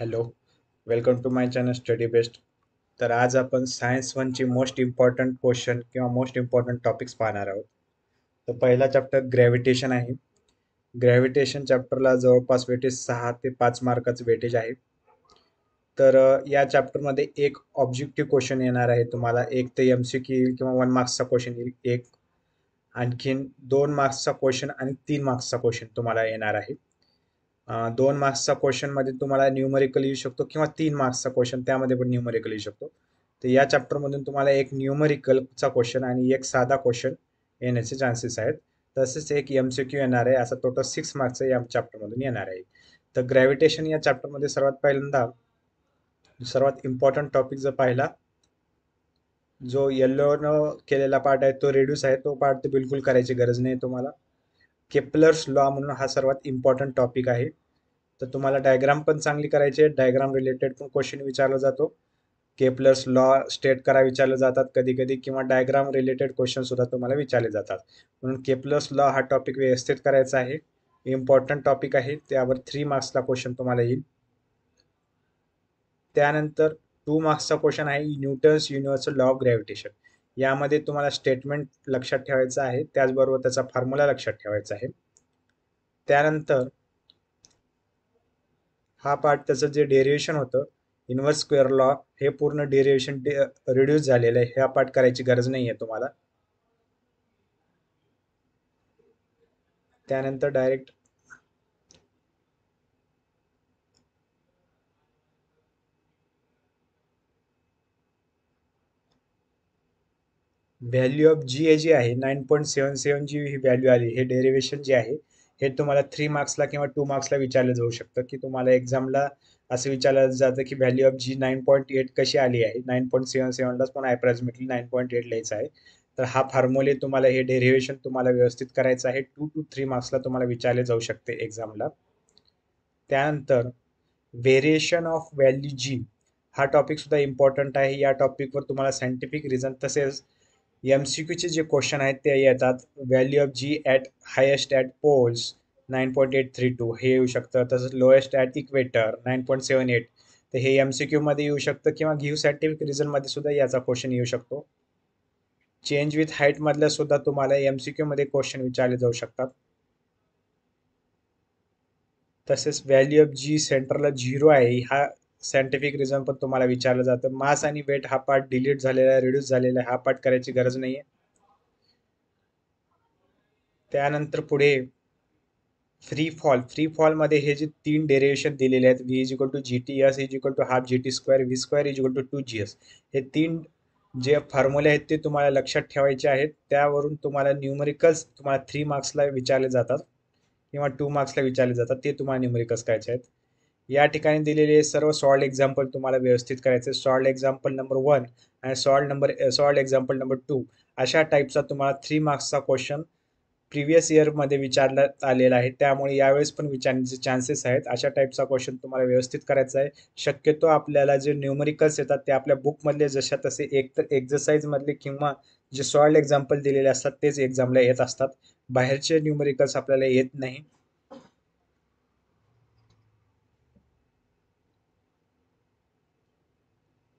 hello welcome to my channel study best तर आज आपण सायन्स वनची मोस्ट इम्पॉर्टंट क्वेश्चन किंवा मोस्ट इम्पॉर्टंट टॉपिक्स पाहणार आहोत तर पहिला चॅप्टर ग्रॅव्हिटेशन आहे ग्रॅव्हिटेशन चॅप्टरला जवळपास वेटेज सहा ते पाच मार्काचं वेटेज आहे तर या चॅप्टरमध्ये एक ऑब्जेक्टिव्ह क्वेश्चन येणार आहे तुम्हाला एक ते एम सी येईल किंवा वन मार्क्सचा क्वेश्चन येईल एक आणखीन दोन मार्क्सचा क्वेश्चन आणि तीन मार्क्सचा क्वेश्चन तुम्हाला येणार आहे दोन मार्क्सचा क्वेश्चनमध्ये तुम्हाला न्यूमरिकल येऊ शकतो किंवा तीन मार्क्सचा क्वेश्चन त्यामध्ये पण न्यूमरिकल येऊ शकतो तर या चॅप्टरमधून तुम्हाला एक न्यूमरिकलचा क्वेश्चन आणि एक साधा क्वेश्चन येण्याचे चान्सेस आहेत तसेच एक एम सी क्यू येणार आहे असा टोटल सिक्स मार्क्स या चॅप्टरमधून येणार आहे तर ग्रॅव्हिटेशन या चॅप्टरमध्ये सर्वात पहिल्यांदा सर्वात इम्पॉर्टंट टॉपिक जर पाहिला जो येल्लोनं केलेला पार्ट आहे तो रेड्यूस आहे तो पार्ट बिलकुल करायची गरज नाही तुम्हाला केपलर्स लॉ म्हणून हा सर्वात इम्पॉर्टंट टॉपिक आहे तर तुम्हाला डायग्राम पण चांगली करायची आहे डायग्राम रिलेटेड पण क्वेश्चन विचारला जातो प्लस लॉ स्टेट करा विचारले जातात कधी कधी किंवा डायग्राम रिलेटेड क्वेश्चन सुद्धा तुम्हाला विचारले जातात म्हणून प्लस लॉ हा टॉपिक व्यवस्थित करायचा आहे इम्पॉर्टंट टॉपिक आहे त्यावर थ्री मार्क्सला क्वेश्चन तुम्हाला येईल त्यानंतर टू मार्क्सचा क्वेश्चन आहे Newton's universal law of gravitation यामध्ये तुम्हाला स्टेटमेंट लक्षात ठेवायचं आहे त्याचबरोबर त्याचा फॉर्म्युला लक्षात ठेवायचा आहे त्यानंतर हा पार्ट त्याचं जे डेरिवेशन होतं इन्व्हर्स स्क्वेअर लॉ हे पूर्ण डेरिवेशन रिड्यूस झालेलं आहे ह्या पार्ट करायची गरज नाही आहे तुम्हाला त्यानंतर direct value of G A G आहे nine point seven seven G ही व्हॅल्यू आली हे डेरिवेशन जे आहे हे तुम्हाला थ्री मार्क्सला किंवा टू मार्क्सला विचारलं जाऊ शकतं की तुम्हाला एक्झामला असं विचारलं जातं की value of G nine point eight कशी आली आहे नाईन पॉईंट सेवन सेवनलाच पण ॲप्रॉक्सिमेटली नाईन पॉईंट एट लिहायचं आहे तर हा फॉर्म्युले तुम्हाला हे डेरिव्हेशन तुम्हाला व्यवस्थित करायचं आहे टू टू थ्री मार्क्सला तुम्हाला विचारले जाऊ शकते एक्झामला त्यानंतर व्हेरिएशन ऑफ व्हॅल्यू जी हा टॉपिक सुद्धा इम्पॉर्टंट आहे या टॉपिकवर तुम्हाला सायंटिफिक रिझन तसेच एम सी क्यूचे जे क्वेश्चन आहेत ते येतात value of G at highest at poles nine point eight three two हे येऊ शकतं तसंच lowest at equator nine point seven eight तर हे एम सी क्यूमध्ये येऊ शकतं किंवा घिव सॅटिफिक रिझनमध्ये सुद्धा याचा क्वेश्चन येऊ शकतो चेंज विथ हाईटमधल्या सुद्धा तुम्हाला एम सी क्यूमध्ये क्वेश्चन विचारले जाऊ शकतात तसेच व्हॅल्यू ऑफ जी सेंटरला झिरो आहे हा सायंटिफिक रिझन पण तुम्हाला विचारलं जातं मास आणि वेट हा पार्ट डिलीट झालेला आहे रिड्यूस झालेला आहे हा पार्ट करायची गरज नाही आहे त्यानंतर पुढे फ्री फॉल फ्री फॉलमध्ये हे जे तीन डेरिवेशन दिलेले आहेत V is equal to G T S is equal to half G T square V square is equal to two G S हे तीन जे फॉर्म्युले आहेत ते तुम्हाला लक्षात ठेवायचे आहेत त्यावरून तुम्हाला न्यूमेरिकल्स तुम्हाला थ्री मार्क्सला विचारले जातात किंवा टू मार्क्सला विचारले जातात ते तुम्हाला न्यूमेरिकल्स करायचे आहेत या ठिकाणी दिलेले सर्व सॉल्ड एक्झाम्पल तुम्हाला व्यवस्थित करायचे सॉल्ड एक्झाम्पल नंबर वन आणि solved number solved example number two अशा टाईपचा तुम्हाला थ्री मार्क्सचा क्वेश्चन प्रिव्हियस इयरमध्ये विचारण्यात आलेला आहे त्यामुळे यावेळेस पण विचारण्याचे चान्सेस आहेत अशा टाईपचा क्वेश्चन तुम्हाला व्यवस्थित करायचा आहे शक्यतो आपल्याला जे न्यूमरिकल्स येतात ते आपल्या बुकमधले जशा तसे एक तर एक्झरसाईजमधले किंवा जे सॉल्ड एक्झाम्पल दिलेले असतात तेच एक्झामला येत असतात बाहेरचे न्यूमरिकल्स आपल्याला येत नाही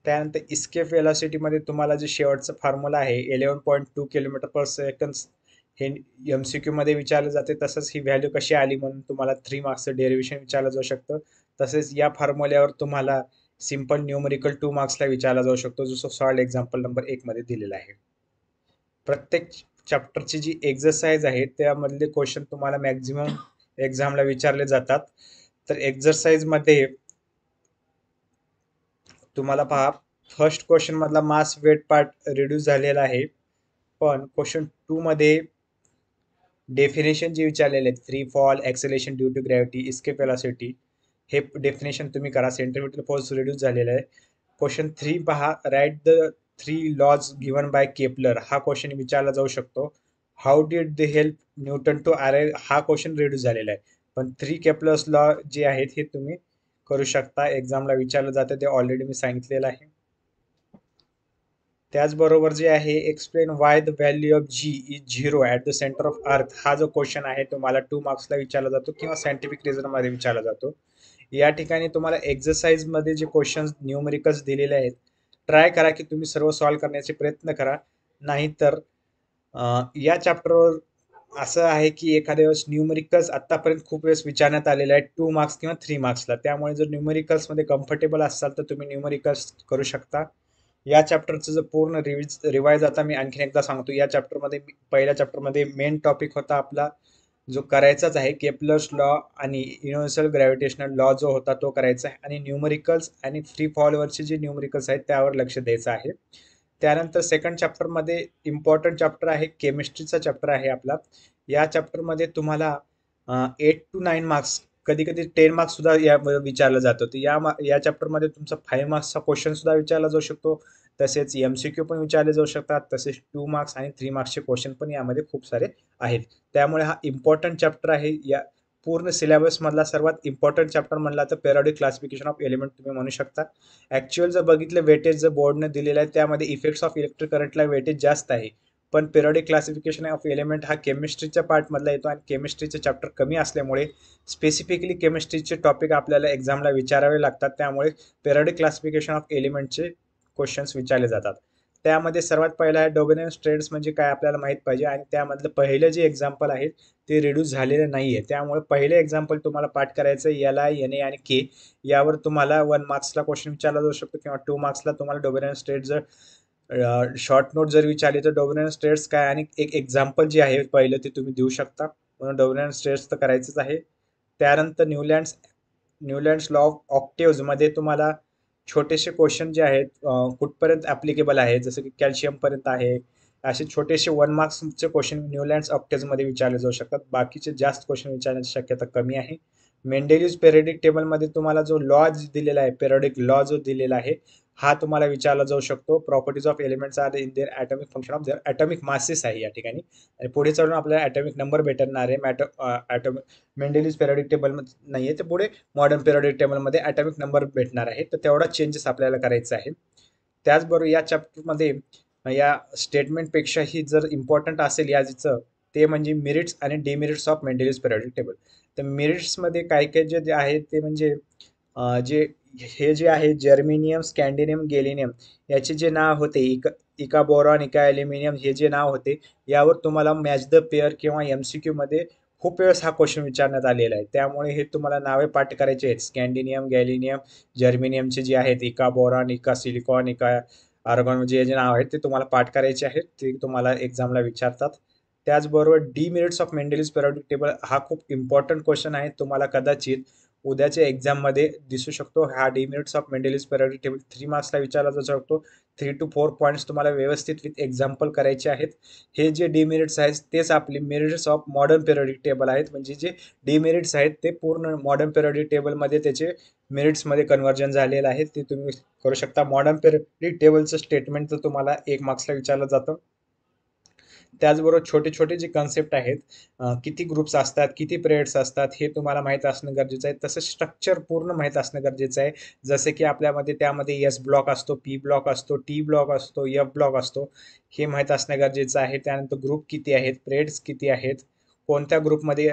त्यानंतर इस्केप वेलॉसिटीमध्ये तुम्हाला जे शेवटचं फॉर्म्युला आहे eleven point two kilometre per second हे एम सी क्यूमध्ये विचारलं जाते तसंच ही व्हॅल्यू कशी आली म्हणून तुम्हाला थ्री मार्क्सचं डेरिव्हेशन विचारलं जाऊ शकतं तसेच या फॉर्म्युल्यावर तुम्हाला सिम्पल न्यूमरिकल टू मार्क्सला विचारला जाऊ शकतो जसं सॉल्ड एक्झाम्पल नंबर एकमध्ये दिलेला आहे प्रत्येक चॅप्टरची जी एक्झरसाइज आहे त्यामधले क्वेश्चन तुम्हाला मॅक्झिमम एक्झामला विचारले जातात तर एक्झरसाइजमध्ये तुम्हाला पहा फर्स्ट क्वेश्चन मधला मास वेट पार्ट रिड्यूस झालेला आहे पण क्वेश्चन टू मध्ये डेफिनेशन जे विचारलेले आहेत free fall acceleration due to gravity escape हे डेफिनेशन तुम्ही करा सेंटरमीटर फोर्स रिड्यूस झालेला आहे क्वेश्चन थ्री पहा write the three laws given by Kepler हा क्वेश्चन विचारला जाऊ शकतो how did the help Newton to R हा क्वेश्चन रिड्यूस झालेला आहे पण थ्री केपलर्स लॉ जे आहेत हे तुम्ही करू शकता एक्झामला विचारलं जातं ते ऑलरेडी मी सांगितलेलं आहे त्याचबरोबर जे आहे explain why the value of G is zero at the centre of earth हा जो क्वेश्चन आहे तुम्हाला टू मार्क्सला विचारला जातो किंवा सायंटिफिक रिझनमध्ये विचारला जातो या ठिकाणी तुम्हाला एक्झरसाइजमध्ये जे क्वेश्चन न्यूमरिकल्स दिलेले आहेत ट्राय करा की तुम्ही सर्व सॉल्व्ह करण्याचे प्रयत्न करा नाहीतर या चॅप्टरवर असं आहे की एखाद्या वेळेस न्यूमेरिकल्स आतापर्यंत खूप वेळेस विचारण्यात आलेलं आहे टू मार्क्स किंवा थ्री मार्क्सला त्यामुळे जर न्यूमेरिकल्समध्ये कम्फर्टेबल असाल तर तुम्ही न्यूमेरिकल्स करू शकता या चॅप्टरचं जर पूर्ण रिव्हिज रिवाईज आता मी आणखीन एकदा सांगतो या चॅप्टरमध्ये पहिल्या चॅप्टरमध्ये मेन टॉपिक होता आपला जो करायचाच आहे केपलर्स लॉ आणि युनिव्हर्सल ग्रॅव्हिटेशनल लॉ जो होता तो करायचा आहे आणि न्यूमरिकल्स आणि फ्री फॉलवरचे जे न्यूमरिकल्स आहेत त्यावर लक्ष द्यायचं आहे त्यानंतर सेकंड चॅप्टरमध्ये इम्पॉर्टंट चॅप्टर आहे केमिस्ट्रीचा चॅप्टर आहे आपला या चॅप्टरमध्ये तुम्हाला एट टू नाईन मार्क्स कधी कधी टेन मार्क्स सुद्धा या विचारला जातो तर या या चॅप्टरमध्ये तुमचा फाईव्ह मार्क्सचा क्वेश्चन सुद्धा विचारला जाऊ शकतो तसेच एम सी क्यू पण विचारले जाऊ शकतात तसेच टू मार्क्स आणि थ्री मार्क्सचे क्वेश्चन पण यामध्ये खूप सारे आहेत त्यामुळे हा इम्पॉर्टंट चॅप्टर आहे या पूर्ण सिलेबसमधला सर्वात इम्पॉर्टंट चॅप्टर म्हणला तर पेरॉडिक क्लासिफिकेशन ऑफ एलिमेंट तुम्ही म्हणू शकता ॲक्च्युअल जर बघितलं वेटेज जर बोर्डने दिलेलं आहे त्यामध्ये इफेक्ट्स ऑफ इलेक्ट्रिक करंटला वेटेज जास्त आहे पण पेरॉडिक क्लासिफिकेशन ऑफ एलिमेंट हा केमिस्ट्रीच्या पार्टमधला येतो आणि केमिस्ट्रीचे चॅप्टर कमी असल्यामुळे स्पेसिफिकली केमिस्ट्रीचे टॉपिक आपल्याला एक्झामला विचारावे लागतात त्यामुळे पेरॉडिक क्लासिफिकेशन ऑफ एलिमेंटचे क्वेश्चन्स विचारले जातात त्यामध्ये सर्वात पहिलं आहे डॉमिनन्स स्ट्रेट्स म्हणजे काय आपल्याला माहीत पाहिजे आणि त्यामधलं पहिलं जे एक्झाम्पल आहेत ते रिड्यूस झालेलं नाही आहे त्यामुळे पहिलं एक्झाम्पल तुम्हाला पाठ करायचं आय एन ए आणि के यावर तुम्हाला वन मार्क्सला क्वेश्चन विचारला जाऊ शकतो किंवा टू मार्क्सला तुम्हाला डॉमिनन्स स्ट्रेट्स जर शॉर्ट नोट जर विचारली तर डोमिनन्स स्ट्रेट्स काय आणि एक एक्झाम्पल जे आहे पहिलं ते तुम्ही देऊ शकता म्हणून डॉमिनन्स स्ट्रेट्स तर करायचंच आहे त्यानंतर न्यूलँड्स न्यूलँड्स लॉ ऑफ ऑक्टेव्हमध्ये तुम्हाला छोटेसे क्वेश्चन जे आहेत कुठपर्यंत ॲप्लिकेबल आहे जसं की कॅल्शियमपर्यंत आहे असे छोटेसे वन मार्क्सचे क्वेश्चन न्यूलँड्स ऑक्टेजमध्ये विचारले जाऊ शकतात बाकीचे जास्त क्वेश्चन विचारण्याची शक्यता कमी आहे मेंडेलिज पेरेडिक टेबलमध्ये तुम्हाला जो लॉ दिलेला आहे पेरेडिक लॉ जो दिलेला आहे हा तुम्हाला विचारला जाऊ शकतो properties of elements are in their atomic function of their atomic masses आहे या ठिकाणी आणि पुढे चढून आपल्याला ॲटॉमिक नंबर भेटणार आहे मॅटो ॲटॉमिक मेंडेलीज पेरॉडिक टेबल नाही आहे ते पुढे मॉडर्न पेरॉडिक टेबलमध्ये ॲटॉमिक नंबर भेटणार आहे तर तेवढा चेंजेस आपल्याला करायचं आहे त्याचबरोबर या चॅप्टरमध्ये या स्टेटमेंटपेक्षाही जर इम्पॉर्टंट असेल याचं ते म्हणजे मेरिट्स आणि demerits of Mendeleev's periodic table तर मेरिट्समध्ये काय काय जे आहे ते म्हणजे जे हे जे आहे जर्मेनियम स्कॅन्डिनियम गॅलिनियम याचे जे नाव होते इका इका बोरॉन इका ॲल्युमिनियम हे जे नाव होते यावर तुम्हाला मॅच द पेअर किंवा एम सी क्यूमध्ये खूप वेळेस हा क्वेश्चन विचारण्यात आलेला आहे त्यामुळे हे तुम्हाला नावे पाठ करायचे आहेत स्कॅन्डिनियम गॅलिनियम जर्मेनियमचे जे आहेत इका बोरॉन इका सिलिकॉन इका आर्गॉन जे जे नाव आहेत ते तुम्हाला पाठ करायचे आहेत ते तुम्हाला एक्झामला विचारतात त्याचबरोबर demerits of Mendeleev's periodic table हा खूप इम्पॉर्टंट क्वेश्चन आहे तुम्हाला कदाचित उद्याच्या एक्झाममध्ये दिसू शकतो हा demerits of Mendeleev's periodic table three मार्क्सला विचारला जाऊ शकतो थ्री टू फोर पॉईंट्स तुम्हाला व्यवस्थित विथ एक्झाम्पल करायचे आहेत हे जे डिमेरिट्स आहेत तेच आपले merits of modern periodic table आहेत म्हणजे जे डिमेरिट्स आहेत ते पूर्ण मॉडर्न पेरियडिक टेबलमध्ये त्याचे मेरिट्समध्ये कन्वर्जन झालेलं आहे ते तुम्ही करू शकता मॉडर्न पेरियडिक टेबलचं स्टेटमेंट तर तुम्हाला एक मार्क्सला विचारलं जातं त्याचबरोबर छोटे छोटे जे कन्सेप्ट आहेत किती ग्रुप्स असतात किती पिरियड्स असतात हे तुम्हाला माहीत असणं गरजेचं आहे तसं स्ट्रक्चर पूर्ण माहीत असणं गरजेचं आहे जसे की आपल्यामध्ये त्यामध्ये एस ब्लॉक असतो पी ब्लॉक असतो टी ब्लॉक असतो एफ ब्लॉक असतो हे माहीत असणं गरजेचं आहे त्यानंतर ग्रुप किती आहेत पिरियड्स किती आहेत कोणत्या ग्रुपमध्ये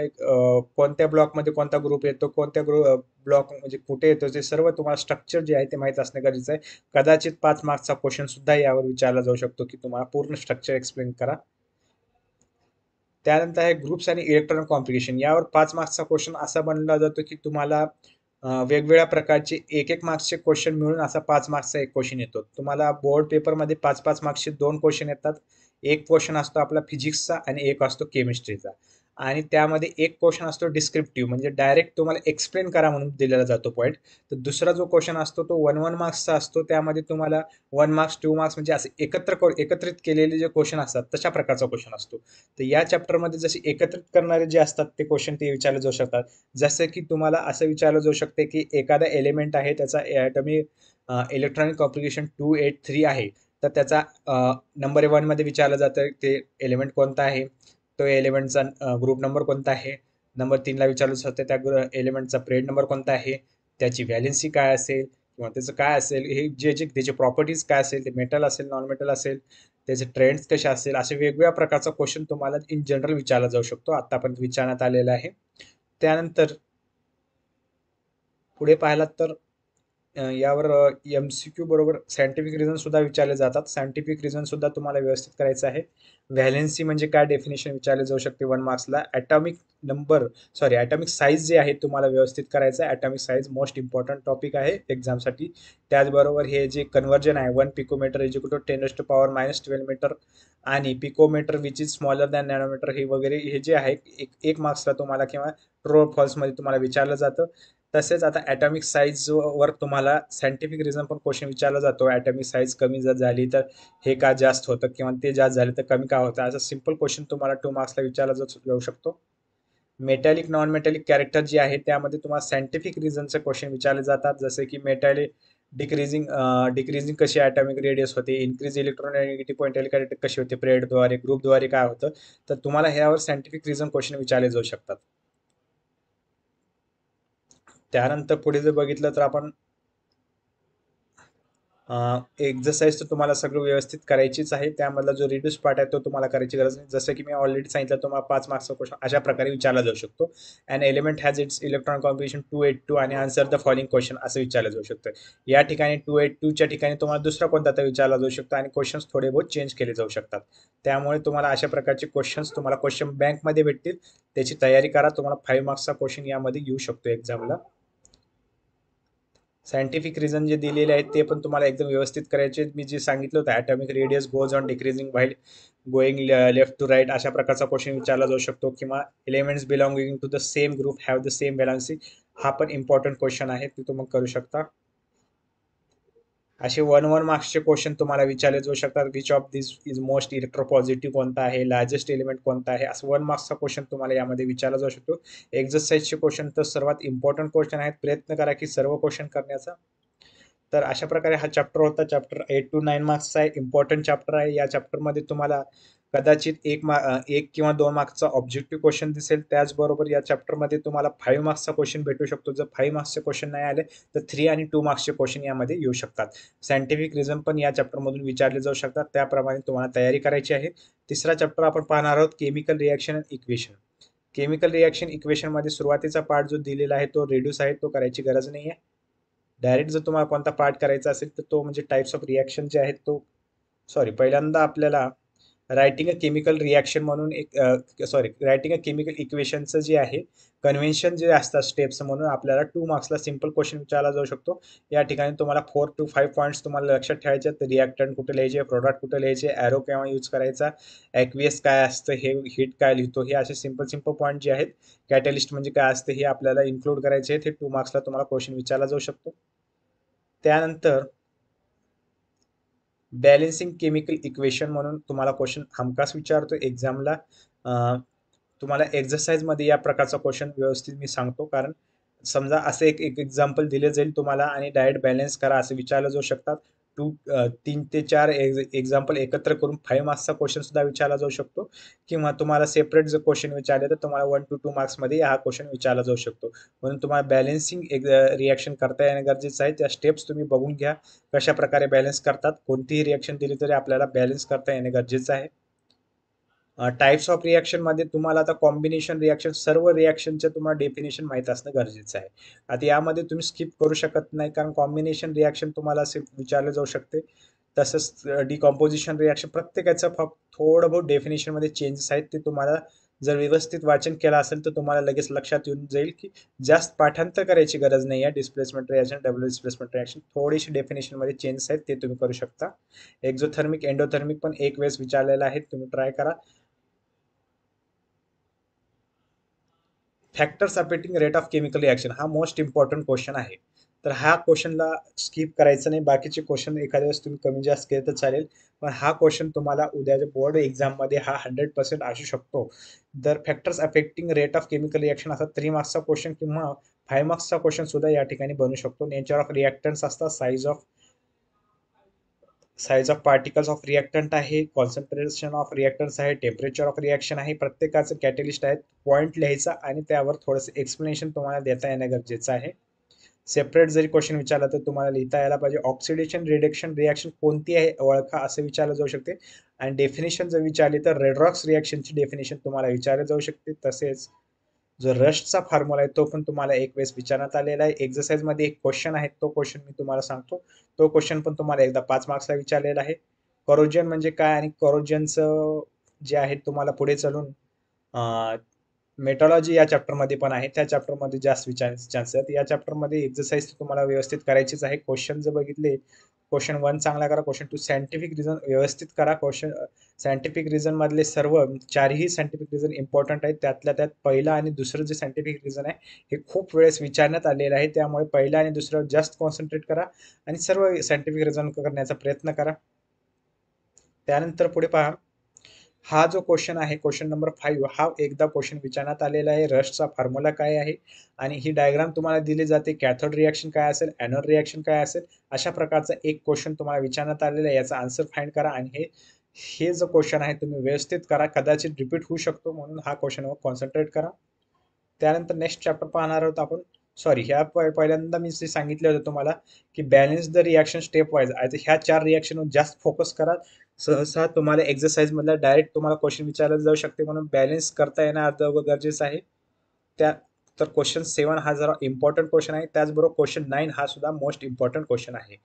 कोणत्या ब्लॉकमध्ये कोणता ग्रुप येतो कोणत्या ग्रुप ब्लॉक म्हणजे कुठे येतो ते सर्व तुम्हाला स्ट्रक्चर जे आहे ते माहीत असणं गरजेचं आहे कदाचित पाच मार्क्सचा क्वेश्चन सुद्धा यावर विचारला जाऊ शकतो की तुम्हाला पूर्ण स्ट्रक्चर एक्सप्लेन करा त्यानंतर आहे ग्रुप्स आणि इलेक्ट्रॉनिक कॉम्पिटिशन यावर पाच मार्क्सचा क्वेश्चन असा बनला जातो की तुम्हाला वेगवेगळ्या प्रकारचे एक एक मार्क्सचे क्वेश्चन मिळून असा पाच मार्क्सचा एक क्वेश्चन येतो तुम्हाला बोर्ड पेपरमध्ये पाच पाच मार्क्सचे दोन क्वेश्चन येतात एक क्वेश्चन असतो आपला फिजिक्सचा आणि एक असतो केमिस्ट्रीचा आणि त्यामध्ये एक क्वेश्चन असतो डिस्क्रिप्टिव्ह म्हणजे डायरेक्ट तुम्हाला एक्सप्लेन करा म्हणून दिलेला जातो पॉईंट तर दुसरा जो क्वेश्चन असतो तो वन वन मार्क्सचा असतो त्यामध्ये तुम्हाला वन मार्क्स टू मार्क्स म्हणजे असे एकत्र एकत्रित केलेले जे क्वेश्चन असतात तशा प्रकारचा क्वेश्चन असतो तर या चॅप्टरमध्ये जसे एकत्रित करणारे जे असतात ते क्वेश्चन ते विचारले जाऊ शकतात जसं की तुम्हाला असं विचारलं जाऊ शकते की एखादा एलिमेंट आहे त्याचा atomic electronic complication two eight three आहे तर त्याचा नंबर वनमध्ये विचारलं जातं ते एलिमेंट कोणता आहे तो एलिमेंटचा ग्रुप नंबर कोणता आहे नंबर तीनला विचारलं होतं त्या ग्रु एलिमेंटचा प्रेड नंबर कोणता आहे त्याची व्हॅलेन्सी काय असेल किंवा त्याचं काय असेल हे जे जे त्याचे प्रॉपर्टीज काय असेल ते मेटल असेल नॉन मेटल असेल त्याचे ट्रेंड्स कसे असेल असे वेगवेगळ्या प्रकारचा क्वेश्चन तुम्हाला इन जनरल विचारला जाऊ शकतो आत्तापर्यंत विचारण्यात आलेला आहे त्यानंतर पुढे पाहिलात तर यावर एम सी क्यू बरोबर सायंटिफिक रिझनसुद्धा विचारले जातात सायंटिफिक रिझनसुद्धा तुम्हाला व्यवस्थित करायचं आहे व्हॅलेन्सी म्हणजे काय डेफिनेशन विचारले जाऊ शकते वन मार्क्सला atomic number sorry atomic size जे आहे तुम्हाला व्यवस्थित करायचं आहे atomic size most important topic आहे एक्झामसाठी त्याचबरोबर हे जे कन्व्हर्जन आहे one picometre executive equal to power minus twelve metre आणि picometre which is smaller than nanometre हे वगैरे हे जे आहे एक एक मार्क्सला तुम्हाला किंवा ट्रो फॉल्समध्ये तुम्हाला विचारलं जातं तसेच आता ॲटॉमिक साईज वर तुम्हाला सायंटिफिक रिझन पण क्वेश्चन विचारला जातो ॲटॉमिक साईज कमी जर झाली तर हे का जास्त होतं किंवा ते जास्त झाले तर कमी का होतं असं सिम्पल क्वेश्चन तुम्हाला टू मार्क्सला विचारला जाऊ शकतो मेटॅलिक नॉन मेटॅलिक कॅरेक्टर जे आहे त्यामध्ये तुम्हाला सायंटिफिक रिझनचे क्वेश्चन विचारले जातात जसे की मेटॅलिक डिक्रीजिंग डिक्रीजिंग कशी ॲटॉमिक रेडियस होते इन्क्रीज नेगेटिव्ह पॉईंट कॅरेक्टर कशी होते प्रेडद्वारे ग्रुपद्वारे काय होतं तर तुम्हाला ह्यावर सायंटिफिक रिझन क्वेश्चन विचारले जाऊ शकतात त्यानंतर पुढे जर बघितलं तर आपण एक्झरसाईज तर तुम्हाला सगळं व्यवस्थित करायचीच आहे त्यामधला जो रिड्यूस पार्ट आहे तो तुम्हाला करायची गरज नाही जसं की मी ऑलरेडी सांगितलं तुम्हाला पाच मार्क्सचा क्वेश्चन अशा प्रकारे विचारला जाऊ शकतो and element has its electronic competition two eight two आणि आन्सर द फॉलोइंग क्वेश्चन असं विचारलं जाऊ शकतं या ठिकाणी टू एट टूच्या ठिकाणी तुम्हाला दुसरा कोणता तर विचारला जाऊ शकतो आणि क्वेश्चन्स थोडे बहुत चेंज केले जाऊ शकतात त्यामुळे तुम्हाला अशा प्रकारचे क्वेश्चन्स तुम्हाला क्वेश्चन बँकमध्ये भेटतील त्याची तयारी करा तुम्हाला फाईव्ह मार्क्सचा क्वेश्चन यामध्ये येऊ शकतो एक्झामला सायंटिफिक रिझन जे दिलेले आहेत ते पण तुम्हाला एकदम व्यवस्थित करायचे मी जे सांगितलं होतं atomic radius goes on decreasing while going left to right अशा प्रकारचा क्वेश्चन विचारला जाऊ शकतो किंवा elements belonging to the same group have the same balancing हा पण इम्पॉर्टंट क्वेश्चन आहे ते तुम्ही करू शकता असे वन वन मार्क्सचे क्वेश्चन तुम्हाला विचारले जाऊ शकतात which of this is most electropositive कोणता आहे लार्जेस्ट एलिमेंट कोणता आहे असं वन मार्क्सचा क्वेश्चन तुम्हाला यामध्ये विचारला जाऊ शकतो एक्झरसाईजचे क्वेश्चन तर सर्वात इम्पॉर्टंट क्वेश्चन आहेत प्रयत्न करा की सर्व क्वेश्चन करण्याचा तर अशा प्रकारे हा चॅप्टर होता चॅप्टर एट टू नाईन मार्क्सचा आहे इम्पॉर्टंट चॅप्टर आहे या चॅप्टरमध्ये तुम्हाला कदाचित एक मा एक किंवा दोन मार्क्सचा ऑब्जेक्टिव्ह क्वेश्चन दिसेल त्याचबरोबर या चॅप्टरमध्ये तुम्हाला फाईव्ह मार्क्सचा क्वेश्चन भेटू शकतो जर फाईव्ह मार्क्सचे क्वेश्चन नाही आले तर थ्री आणि टू मार्क्सचे क्वेश्चन यामध्ये येऊ शकतात सायंटिफिक रिझन पण या चॅप्टरमधून विचारले जाऊ शकतात त्याप्रमाणे तुम्हाला तयारी करायची आहे तिसरा चॅप्टर आपण पाहणार आहोत chemical reaction and equation chemical reaction इक्वेशनमध्ये सुरुवातीचा पार्ट जो दिलेला आहे तो रेड्यूस आहे तो करायची गरज नाही आहे डायरेक्ट जर तुम्हाला कोणता पार्ट करायचा असेल तर तो म्हणजे टाईप्स ऑफ रिॲक्शन जे आहेत तो सॉरी पहिल्यांदा आपल्याला रायटिंग अ केमिकल रिॲक्शन म्हणून एक सॉरी रायटिंग अ केमिकल इक्वेशनचं जे आहे कन्व्हेन्शन जे असतात स्टेप्स म्हणून आपल्याला टू मार्क्सला सिम्पल क्वेश्चन विचारला जाऊ शकतो या ठिकाणी तुम्हाला फोर टू फाईव्ह पॉईंट्स तुम्हाला लक्षात ठेवायचे आहेत रिॲक्टन कुठे लिहायचे प्रॉडक्ट कुठे लिहायचे ॲरो केव्हा यूज करायचा ॲक्वियस काय असतं हे हिट काय लिहितो हे असे सिम्पल सिम्पल पॉईंट जे आहेत कॅटलिस्ट म्हणजे काय असतं हे आपल्याला इन्क्लूड करायचे आहेत हे टू मार्क्सला तुम्हाला क्वेश्चन विचारला जाऊ शकतो त्यानंतर बॅलेन्सिंग केमिकल इक्वेशन म्हणून तुम्हाला क्वेश्चन हमखास विचारतो एक्झामला तुम्हाला मध्ये या प्रकारचा क्वेश्चन व्यवस्थित मी सांगतो कारण समजा असे एक एक एक्झाम्पल दिले जाईल तुम्हाला आणि डायट बॅलेन्स करा असे विचारलं जाऊ शकतात टू तीन ते चार एक्झ एक्झाम्पल एकत्र करून फाईव्ह मार्क्सचा क्वेश्चन सुद्धा विचारला जाऊ शकतो किंवा तुम्हाला सेपरेट जर क्वेश्चन विचारले तर तुम्हाला वन टू टू मार्क्समध्ये हा क्वेश्चन विचारला जाऊ शकतो म्हणून तुम्हाला बॅलेन्सिंग एक रिॲक्शन करता येणं गरजेचं आहे त्या स्टेप्स तुम्ही बघून घ्या कशाप्रकारे बॅलेन्स बॅलन्स करतात कोणतीही रिॲक्शन दिली तरी आपल्याला बॅलन्स करता येणे गरजेचं आहे टाइप्स ऑफ मध्ये तुम्हाला आता कॉम्बिनेशन रिॲक्शन सर्व रिॲक्शनचं तुम्हाला डेफिनेशन माहीत असणं गरजेचं आहे आता यामध्ये तुम्ही स्किप करू शकत नाही कारण कॉम्बिनेशन रिॲक्शन तुम्हाला असे विचारलं जाऊ शकते तसंच डिकॉम्पोजिशन रिॲक्शन प्रत्येकाचं फक्त थोडं बहुत डेफिनेशनमध्ये चेंजेस आहेत ते तुम्हाला जर व्यवस्थित वाचन केलं असेल तर तुम्हाला लगेच लक्षात येऊन जाईल की जास्त पाठांतर करायची गरज नाही आहे displacement reaction double displacement reaction थोडीशी डेफिनेशनमध्ये चेंजेस आहेत ते तुम्ही करू शकता एक्झोथर्मिक एंडोथर्मिक पण एक वेळेस विचारलेलं आहे तुम्ही ट्राय करा factors affecting rate of chemical reaction हा मोस्ट इम्पॉर्टंट क्वेश्चन आहे तर हा क्वेश्चनला स्किप करायचं नाही बाकीचे क्वेश्चन एखाद्या वेळेस तुम्ही कमी जास्त केले तर चालेल पण हा क्वेश्चन तुम्हाला उद्याच्या बोर्ड एक्झाममध्ये हा हंड्रेड पर्सेंट असू शकतो जर factors affecting rate of chemical reaction असतात थ्री मार्क्सचा क्वेश्चन किंवा फाय मार्क्सचा क्वेश्चन सुद्धा या ठिकाणी बनू शकतो नेचर ऑफ रिॲक्टन्स असतात size of size of particles of reactant आहे कॉन्सन्ट्रेशन ऑफ रिॲक्टन्स आहे टेम्परेचर ऑफ रिॲक्शन आहे प्रत्येकाचं कॅटलिस्ट आहेत पॉईंट लिहायचा आणि त्यावर थोडंसं एक्सप्लेनेशन तुम्हाला देता येणं गरजेचं आहे सेपरेट जरी क्वेश्चन विचारला तर तुम्हाला लिहिता यायला पाहिजे ऑक्सिडेशन रिडक्शन रिॲक्शन कोणती आहे ओळखा असं विचारलं जाऊ शकते आणि डेफिनेशन जर विचारली तर रेडरॉक्स रिॲक्शनची डेफिनेशन तुम्हाला विचारलं जाऊ शकते तसेच जो रशचा फॉर्म्युला आहे तो पण तुम्हाला एक वेळेस विचारण्यात आलेला आहे मध्ये एक क्वेश्चन आहे तो क्वेश्चन मी तुम्हाला सांगतो तो क्वेश्चन पण तुम्हाला एकदा पाच मार्क्सला विचारलेला आहे करोजन म्हणजे काय आणि करोजनचं जे आहे तुम्हाला पुढे चालून मेटॉलॉजी या चॅप्टरमध्ये पण आहे त्या चॅप्टरमध्ये जास्त विचार चान्स आहेत या चॅप्टरमध्ये एक्सरसाइज तुम्हाला व्यवस्थित करायचीच आहे क्वेश्चन जर बघितले क्वेश्चन वन चांगला करा क्वेश्चन टू सायंटिफिक रिझन व्यवस्थित करा क्वेश्चन सायंटिफिक रिझनमधले सर्व चारही सायंटिफिक रिझन इम्पॉर्टंट आहेत त्यातल्या त्यात पहिला आणि दुसरं जे सायंटिफिक रिझन आहे हे खूप वेळेस विचारण्यात आलेलं आहे त्यामुळे पहिला आणि दुसरं जास्त कॉन्सन्ट्रेट करा आणि सर्व सायंटिफिक रिझन करण्याचा प्रयत्न करा त्यानंतर पुढे पहा हा जो क्वेश्चन आहे क्वेश्चन नंबर फाईव्ह हा एकदा क्वेश्चन विचारण्यात आलेला आहे रस्टचा फॉर्म्युला काय आहे आणि ही डायग्राम तुम्हाला दिली जाते कॅथोड रिॲक्शन काय असेल ॲनोड रिॲक्शन काय असेल अशा प्रकारचा एक क्वेश्चन तुम्हाला विचारण्यात आलेला आहे याचा आन्सर फाईंड करा आणि हे हे जो क्वेश्चन आहे तुम्ही व्यवस्थित करा कदाचित रिपीट होऊ शकतो म्हणून हा क्वेश्चनवर कॉन्सन्ट्रेट करा त्यानंतर नेक्स्ट चॅप्टर पाहणार आहोत आपण सॉरी ह्या पहिल्यांदा मी जे सांगितलं होतं तुम्हाला की balance the reaction stepwise आता ह्या चार रिॲक्शनवर जास्त फोकस करा सहसा तुम्हाला मधला डायरेक्ट तुम्हाला क्वेश्चन विचारला जाऊ शकते म्हणून बॅलन्स करता येणार गरजेचं आहे त्या तर क्वेश्चन सेवन हा जरा इम्पॉर्टंट क्वेश्चन आहे त्याचबरोबर क्वेश्चन नाईन हा सुद्धा मोस्ट इम्पॉर्टंट क्वेश्चन आहे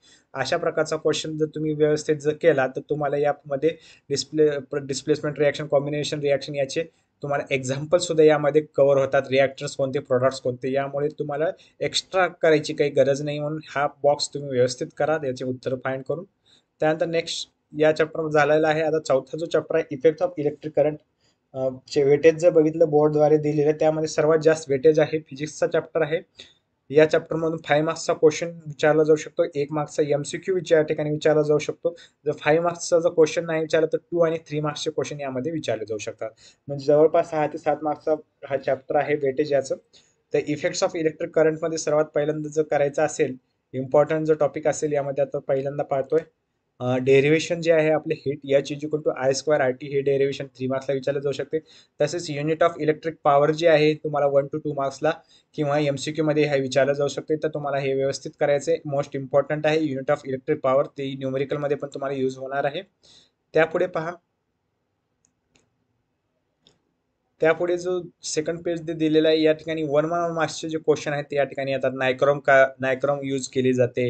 अशा प्रकारचा क्वेश्चन जर तुम्ही व्यवस्थित जर केला तर तुम्हाला यामध्ये display displacement reaction combination reaction याचे तुम्हाला एक्झाम्पलसुद्धा यामध्ये कवर होतात रिॲक्टर्स कोणते प्रोडक्ट्स कोणते यामुळे तुम्हाला एक्स्ट्रा करायची काही गरज नाही म्हणून हा बॉक्स तुम्ही व्यवस्थित करा याचे उत्तर फाईंड करून त्यानंतर नेक्स्ट या चॅप्टर झालेला आहे आता चौथा जो चॅप्टर आहे इफेक्ट ऑफ इलेक्ट्रिक करंट चे वेटेज जर बघितलं बोर्डद्वारे दिलेलं त्यामध्ये सर्वात जास्त वेटेज आहे फिजिक्सचा चॅप्टर आहे या चॅप्टरमधून फाय मार्क्सचा क्वेश्चन विचारला जाऊ शकतो एक मार्क्सचा एम सी क्यू या ठिकाणी विचारला जाऊ शकतो जर फाईव्ह मार्क्सचा जर क्वेश्चन नाही विचारला तर टू आणि थ्री मार्क्सचे क्वेश्चन यामध्ये विचारले जाऊ शकतात म्हणजे जवळपास सहा ते सात मार्क्सचा हा चॅप्टर आहे वेटेज याचं तर इफेक्ट्स ऑफ इलेक्ट्रिक करंटमध्ये सर्वात पहिल्यांदा जर करायचा असेल इम्पॉर्टंट जो टॉपिक असेल यामध्ये आता पहिल्यांदा पाहतोय डेरिवेशन जे आहे आपले हिट याची is equal to I square R T हे डेरिव्हेशन थ्री मार्क्सला विचारलं जाऊ शकते तसेच युनिट ऑफ इलेक्ट्रिक पॉवर जे आहे तुम्हाला वन टू टू मार्क्सला किंवा एम सी क्यूमध्ये हे विचारलं जाऊ शकते तर तुम्हाला हे व्यवस्थित करायचे मोस्ट इम्पॉर्टंट आहे युनिट ऑफ इलेक्ट्रिक पॉवर ते मध्ये पण तुम्हाला यूज होणार आहे त्यापुढे पहा त्यापुढे जो सेकंड पेज दे दिलेला आहे या ठिकाणी वन मार्क्सचे जे क्वेश्चन आहेत ते या ठिकाणी येतात नायक्रॉम का नायक्रॉम यूज केली जाते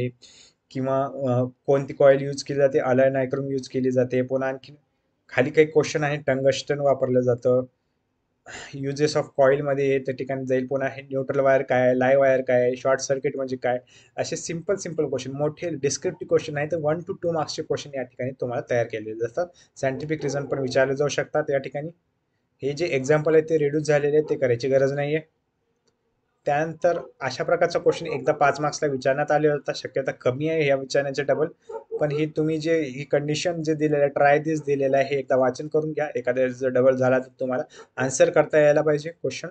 किंवा कोणती कॉईल यूज केली जाते नायक्रोम यूज केली जाते पुन्हा आणखी खाली काही क्वेश्चन आहे टंगस्टन वापरलं जातं युजेस ऑफ कॉईलमध्ये हे त्या ठिकाणी जाईल पुन्हा हे न्यूट्रल वायर काय लाय वायर काय शॉर्ट सर्किट म्हणजे काय असे सिम्पल सिम्पल क्वेश्चन मोठे डिस्क्रिप्टिव्ह क्वेश्चन आहे तर वन टू टू मार्क्सचे क्वेश्चन या ठिकाणी तुम्हाला तयार केलेले जातात सायंटिफिक रिझन पण विचारले जाऊ शकतात या ठिकाणी हे जे एक्झाम्पल आहे ते रिड्यूस झालेले आहे ते करायची गरज नाही आहे त्यानंतर अशा प्रकारचा क्वेश्चन एकदा पाच मार्क्सला विचारण्यात आले होता शक्यता कमी आहे ह्या विचारण्याचे डबल पण ही तुम्ही जे ही कंडिशन जे दिलेलं आहे ट्राय दिस दिलेलं आहे हे एकदा वाचन करून घ्या एखाद्या जर डबल झाला तर तुम्हाला आन्सर करता यायला पाहिजे क्वेश्चन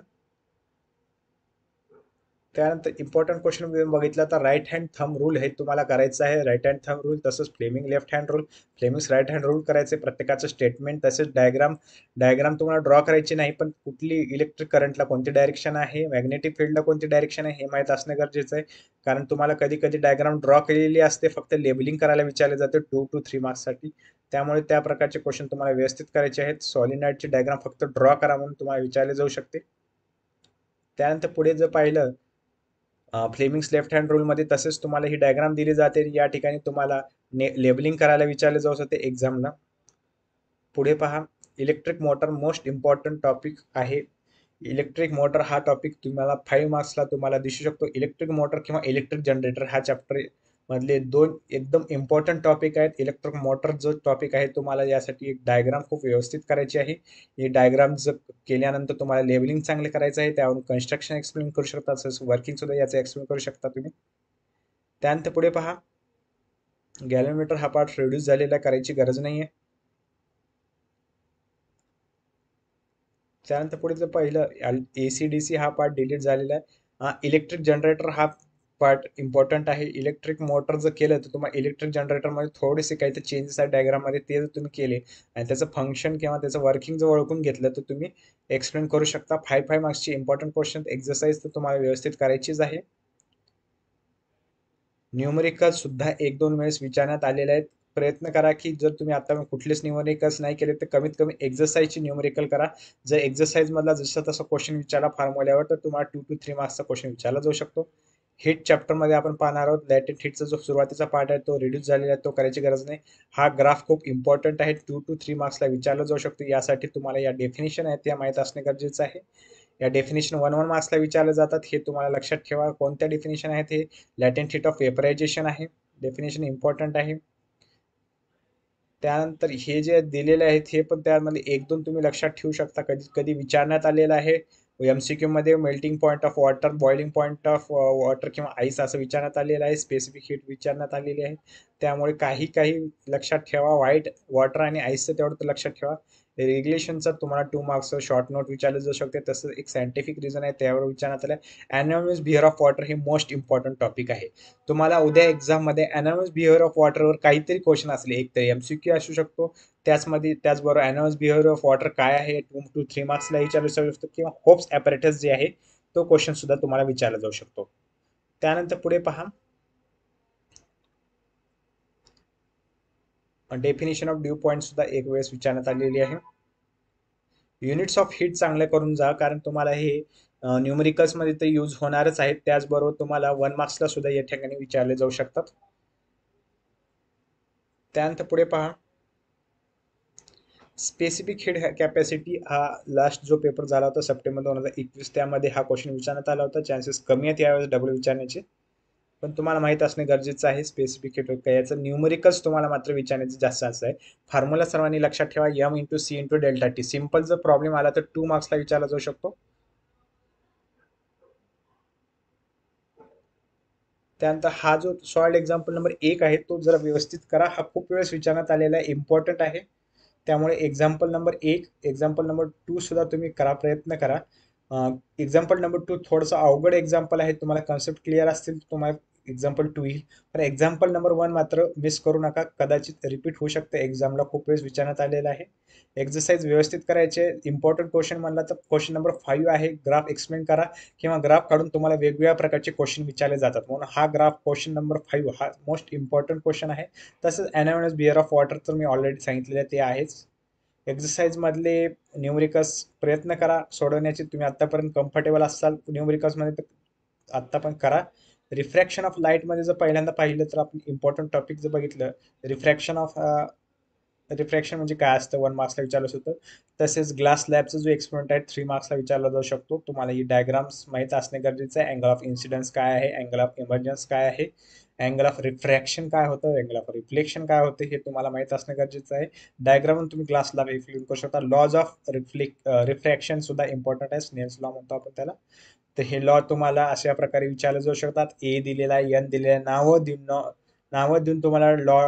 त्यानंतर इम्पॉर्टंट क्वेश्चन बघितला तर राईट हँड थंब रूल हे तुम्हाला करायचं आहे राईट हँड थंब रूल तसंच Fleming left hand rule Fleming right hand rule करायचे प्रत्येकाचं स्टेटमेंट तसेच डायग्राम डायग्राम तुम्हाला ड्रॉ करायची नाही पण कुठली इलेक्ट्रिक करंटला कोणती डायरेक्शन आहे मॅग्नेटिक फील्डला कोणती डायरेक्शन आहे हे माहीत असणं गरजेचं आहे कारण तुम्हाला कधी कधी डायग्राम ड्रॉ केलेली असते फक्त लेबलिंग करायला विचारले जाते टू टू थ्री मार्क्ससाठी त्यामुळे त्या प्रकारचे क्वेश्चन तुम्हाला व्यवस्थित करायचे आहेत सॉलिनाईटचे डायग्राम फक्त ड्रॉ करा म्हणून तुम्हाला विचारले जाऊ शकते त्यानंतर पुढे जर पाहिलं फ्लेमिंग्स लेफ्ट हँड रूलमध्ये तसेच तुम्हाला ही डायग्राम दिली जाते या ठिकाणी तुम्हाला ने लेबलिंग करायला विचारले जाऊ शकते एक्झामला पुढे पहा electric motor most important topic आहे इलेक्ट्रिक मोटर हा टॉपिक तुम्हाला फाईव्ह मार्क्सला तुम्हाला दिसू शकतो इलेक्ट्रिक मोटर किंवा इलेक्ट्रिक जनरेटर हा चॅप्टर मधले दोन एकदम इम्पॉर्टंट टॉपिक आहेत इलेक्ट्रिक मोटर जो टॉपिक आहे तुम्हाला यासाठी एक डायग्राम खूप व्यवस्थित करायची आहे हे डायग्राम जर केल्यानंतर तुम्हाला लेबलिंग चांगले करायचं आहे त्यावरून कन्स्ट्रक्शन एक्सप्लेन करू शकता तसंच वर्किंग सुद्धा याचं एक्सप्लेन करू शकता तुम्ही त्यानंतर पुढे पहा गॅलोमीटर हा पार्ट रिड्यूस झालेला करायची गरज नाही आहे त्यानंतर पुढे जर पहिलं ए डी सी हा पार्ट डिलीट झालेला आहे इलेक्ट्रिक जनरेटर हा पार्ट इम्पॉर्टंट आहे इलेक्ट्रिक मोटर जर केलं तर तुम्हाला इलेक्ट्रिक जनरेटरमध्ये थोडेसे काही तर चेंजेस आहे डायग्राममध्ये ते जर तुम्ही केले आणि त्याचं फंक्शन किंवा त्याचं वर्किंग जर ओळखून घेतलं तर तुम्ही एक्सप्लेन करू शकता फाय फाय मार्क्सची इम्पॉर्टंट क्वेश्चन एक्सरसाइज तर तुम्हाला व्यवस्थित करायचीच आहे न्यूमेरिकल सुद्धा एक दोन वेळेस विचारण्यात आलेले आहेत प्रयत्न करा की जर तुम्ही आता कुठलेच न्यूमरिकल्स नाही केले तर कमीत कमी एक्सरसाइजची न्यूमेरिकल करा जर मधला जसं तसं क्वेश्चन विचारला फॉर्म्युल्यावर तर तुम्हाला टू टू थ्री मार्क्सचा क्वेश्चन विचारला जाऊ शकतो हिट चॅप्टरमध्ये आपण पाहणार आहोत लॅटेंट हिटचा जो सुरुवातीचा पार्ट आहे तो रिड्यूस झालेला आहे तो करायची गरज नाही हा ग्राफ खूप इम्पॉर्टंट आहे टू टू थ्री मार्क्सला विचारला जाऊ शकतो यासाठी तुम्हाला या डेफिनेशन आहेत त्या माहीत असणे गरजेचं आहे या डेफिनेशन वन वन मार्क्सला विचारले जातात हे तुम्हाला लक्षात ठेवा कोणत्या डेफिनेशन आहेत हे लॅटेंट हिट ऑफ वेपरायझेशन आहे डेफिनेशन इम्पॉर्टंट आहे त्यानंतर हे जे दिलेले आहेत हे पण त्यामध्ये एक दोन तुम्ही लक्षात ठेवू शकता कधी कधी विचारण्यात आलेलं आहे एम सी क्यूमध्ये melting point of water boiling point of water किंवा आईस असं विचारण्यात आलेलं आहे स्पेसिफिक हीट विचारण्यात आलेली आहे त्यामुळे काही काही लक्षात ठेवा व्हाईट वॉटर आणि आईसचं तेवढं लक्षात ठेवा रेग्युलेशनचा तुम्हाला टू मार्क्स शॉर्ट नोट विचारलं जाऊ शकते तसंच एक सायंटिफिक रिझन आहे त्यावर विचारण्यात आलं अॅनॉमिस बिहेअर ऑफ वॉटर हे मोस्ट इम्पॉर्टंट टॉपिक आहे तुम्हाला उद्या एक्झाममध्ये अॅनॉमिस बिहेअर ऑफ वॉटरवर काहीतरी क्वेश्चन असले एक तरी एम सी क्यू असू शकतो त्याचमध्ये त्याचबरोबर अॅनॉमिस बिहेर ऑफ वॉटर काय आहे टू टू थ्री मार्क्सला जाऊ शकतो किंवा होप्स ॲपरेटस जे आहे तो क्वेश्चन सुद्धा तुम्हाला विचारला जाऊ शकतो त्यानंतर पुढे पहा डेफिनेशन ऑफ ड्यू पॉईंट सुद्धा एक वेळेस विचारण्यात आलेली आहे युनिट्स ऑफ हिट चांगले करून जा कारण तुम्हाला हे मध्ये तर यूज होणारच आहेत त्याचबरोबर तुम्हाला वन मार्क्सला सुद्धा या ठिकाणी विचारले जाऊ शकतात त्यानंतर पुढे पहा स्पेसिफिक हेड कॅपॅसिटी हा लास्ट जो पेपर झाला होता सप्टेंबर दोन हजार एकवीस त्यामध्ये हा क्वेश्चन विचारण्यात आला होता चान्सेस कमी आहेत यावेळेस डबल विचारण्याचे पण तुम्हाला माहीत असणे गरजेचं आहे स्पेसिफिकेट काय याचं न्यूमरिकल्स तुम्हाला मात्र विचारण्याचं जास्त असं आहे फॉर्म्युला सर्वांनी लक्षात ठेवा M into C into delta T simple जर प्रॉब्लेम आला तर टू मार्क्सला विचारला जाऊ शकतो त्यानंतर हा जो सॉल्ड एक्झाम्पल नंबर एक आहे तो जरा व्यवस्थित करा हा खूप वेळेस विचारण्यात आलेला आहे इम्पॉर्टंट आहे त्यामुळे एक्झाम्पल नंबर एक एक्झाम्पल नंबर टू सुद्धा तुम्ही करा प्रयत्न करा एक्झाम्पल नंबर टू थोडंसं अवघड एक्झाम्पल आहे तुम्हाला कन्सेप्ट क्लिअर असतील तुम्हाला एक्झाम्पल टू येईल पण एक्झाम्पल नंबर वन मात्र मिस करू नका कदाचित रिपीट होऊ शकतं एक्झामला खूप वेळेस विचारण्यात आलेलं आहे एक्सरसाइज व्यवस्थित करायचे इम्पॉर्टंट क्वेश्चन म्हणला तर क्वेश्चन नंबर फाईव्ह आहे ग्राफ एक्सप्लेन करा किंवा ग्राफ काढून तुम्हाला वेगवेगळ्या प्रकारचे क्वेश्चन विचारले जातात म्हणून हा ग्राफ क्वेश्चन नंबर फाईव्ह हा मोस्ट इम्पॉर्टंट क्वेश्चन आहे तसंच ॲनामिनस बिअर ऑफ वॉटर तर मी ऑलरेडी सांगितलेलं ते आहेच मधले न्यूमरिकस प्रयत्न करा सोडवण्याचे तुम्ही आत्तापर्यंत कम्फर्टेबल असाल न्यूमरिकसमध्ये तर आता पण करा रिफ्रॅक्शन ऑफ लाईटमध्ये जर पहिल्यांदा पाहिलं तर आपण इम्पॉर्टंट टॉपिक जर बघितलं रिफ्रॅक्शन ऑफ रिफ्रॅक्शन म्हणजे काय असतं वन मार्क्सला विचारलं होतं तसेच ग्लास लॅबचा जो एक्सपेरिमेंट आहे थ्री मार्क्सला विचारला जाऊ शकतो तुम्हाला ही डायग्राम्स माहीत असणे गरजेचं आहे अँगल ऑफ इन्सिडन्स काय आहे अँगल ऑफ इमर्जन्स काय आहे अँगल ऑफ रिफ्रॅक्शन काय होतं अँगल ऑफ रिफ्लेक्शन काय होतं हे तुम्हाला माहीत असणं गरजेचं आहे डायग्राम तुम्ही ग्लास लॅब एक्सप्लेन करू शकता लॉज ऑफ रिफ्लेक्ट रिफ्रॅक्शन सुद्धा इम्पॉर्टंट आहे स्नेल्स लॉ म्हणतो आपण त्याला तर हे लॉ तुम्हाला अशा प्रकारे विचारले जाऊ शकतात ए दिलेला आहे एन दिलेला आहे नावं देऊन नावं देऊन तुम्हाला लॉ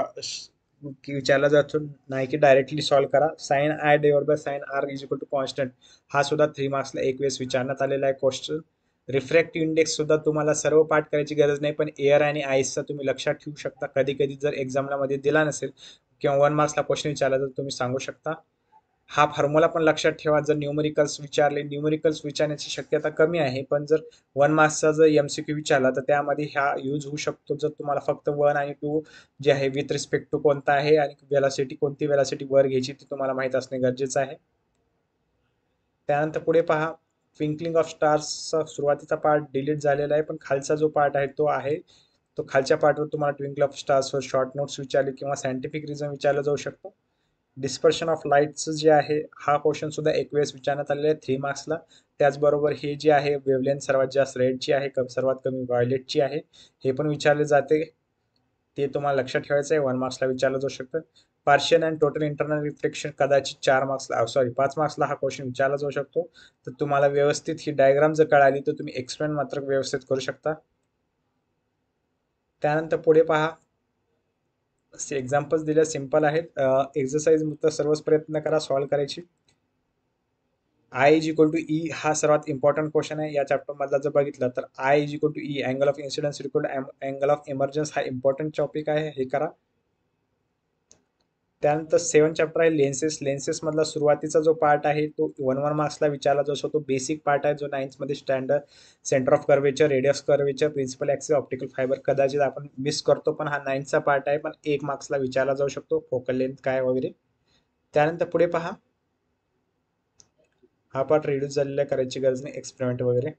विचारला जातो नाही की डायरेक्टली सॉल्व्ह करा sine I divide by sine R is equal to constant हा सुद्धा थ्री मार्क्सला एक वेळेस विचारण्यात आलेला आहे क्वेश्चन रिफ्रॅक्टिव्ह इंडेक्स सुद्धा तुम्हाला सर्व पाठ करायची गरज नाही पण एअर आणि आयसचा तुम्ही लक्षात ठेवू शकता कधी कधी जर एक्झामला मध्ये दिला नसेल किंवा वन मार्क्सला क्वेश्चन विचारला तर तुम्ही सांगू शकता हा फॉर्म्युला पण लक्षात ठेवा जर न्यूमेरिकल्स विचारले न्यूमेरिकल्स विचारण्याची शक्यता कमी आहे पण जर वन मार्क्सचा जर एम सी क्यू विचारला तर त्यामध्ये हा यूज होऊ शकतो जर तुम्हाला फक्त वन आणि टू जे आहे विथ रिस्पेक्ट टू कोणता आहे आणि वेलासिटी कोणती वेलासिटी वर घ्यायची ती तुम्हाला माहीत असणे गरजेचं आहे त्यानंतर पुढे पहा ट्विंकलिंग ऑफ स्टार्सचा सुरुवातीचा पार्ट डिलीट झालेला आहे पण खालचा जो पार्ट आहे तो आहे तो खालच्या पार्टवर तुम्हाला ट्विंकल ऑफ स्टार्सवर शॉर्ट नोट्स विचारले किंवा सायंटिफिक रिझन विचारला जाऊ शकतो डिस्पर्शन ऑफ लाईटचं जे आहे हा क्वेश्चन सुद्धा एक वेळेस विचारण्यात आलेला आहे थ्री मार्क्सला त्याचबरोबर हे जे आहे वेवलेन सर्वात जास्त रेडची आहे कम सर्वात कमी व्हायलेटची आहे हे पण विचारले जाते ते तुम्हाला लक्षात ठेवायचं आहे वन मार्क्सला विचारलं जाऊ शकतं partial and total internal reflection कदाचित चार मार्क्सला सॉरी पाच मार्क्सला हा क्वेश्चन विचारला जाऊ शकतो तर तुम्हाला व्यवस्थित ही डायग्राम जर कळाली तर तुम्ही एक्सप्लेन मात्र व्यवस्थित करू शकता त्यानंतर पुढे पहा एक्झाम्पल्स दिल्या सिम्पल आहेत एक्सरसाइज मुक्त सर्वच प्रयत्न करा सॉल्व्ह करायची I is equal to E हा सर्वात इम्पॉर्टंट क्वेश्चन आहे या मधला जर बघितलं तर I is equal to E angle of incidence record angle of emergence हा इम्पॉर्टंट टॉपिक आहे हे करा त्यानंतर सेवन चॅप्टर आहे लेन्सेस लेन्सेसमधला सुरुवातीचा जो पार्ट आहे तो वन वन मार्क्सला विचारला जाऊ शकतो तो बेसिक पार्ट आहे जो नाईन्थमध्ये standard centre of curvature radius curvature principal axis optical fibre कदाचित आपण मिस करतो पण हा नाईन्थचा पार्ट आहे पण एक मार्क्सला विचारला जाऊ शकतो फोकल लेन्थ काय वगैरे त्यानंतर पुढे पहा हा पार्ट रिड्यूस झालेला करायची गरज नाही एक्सपेरिमेंट वगैरे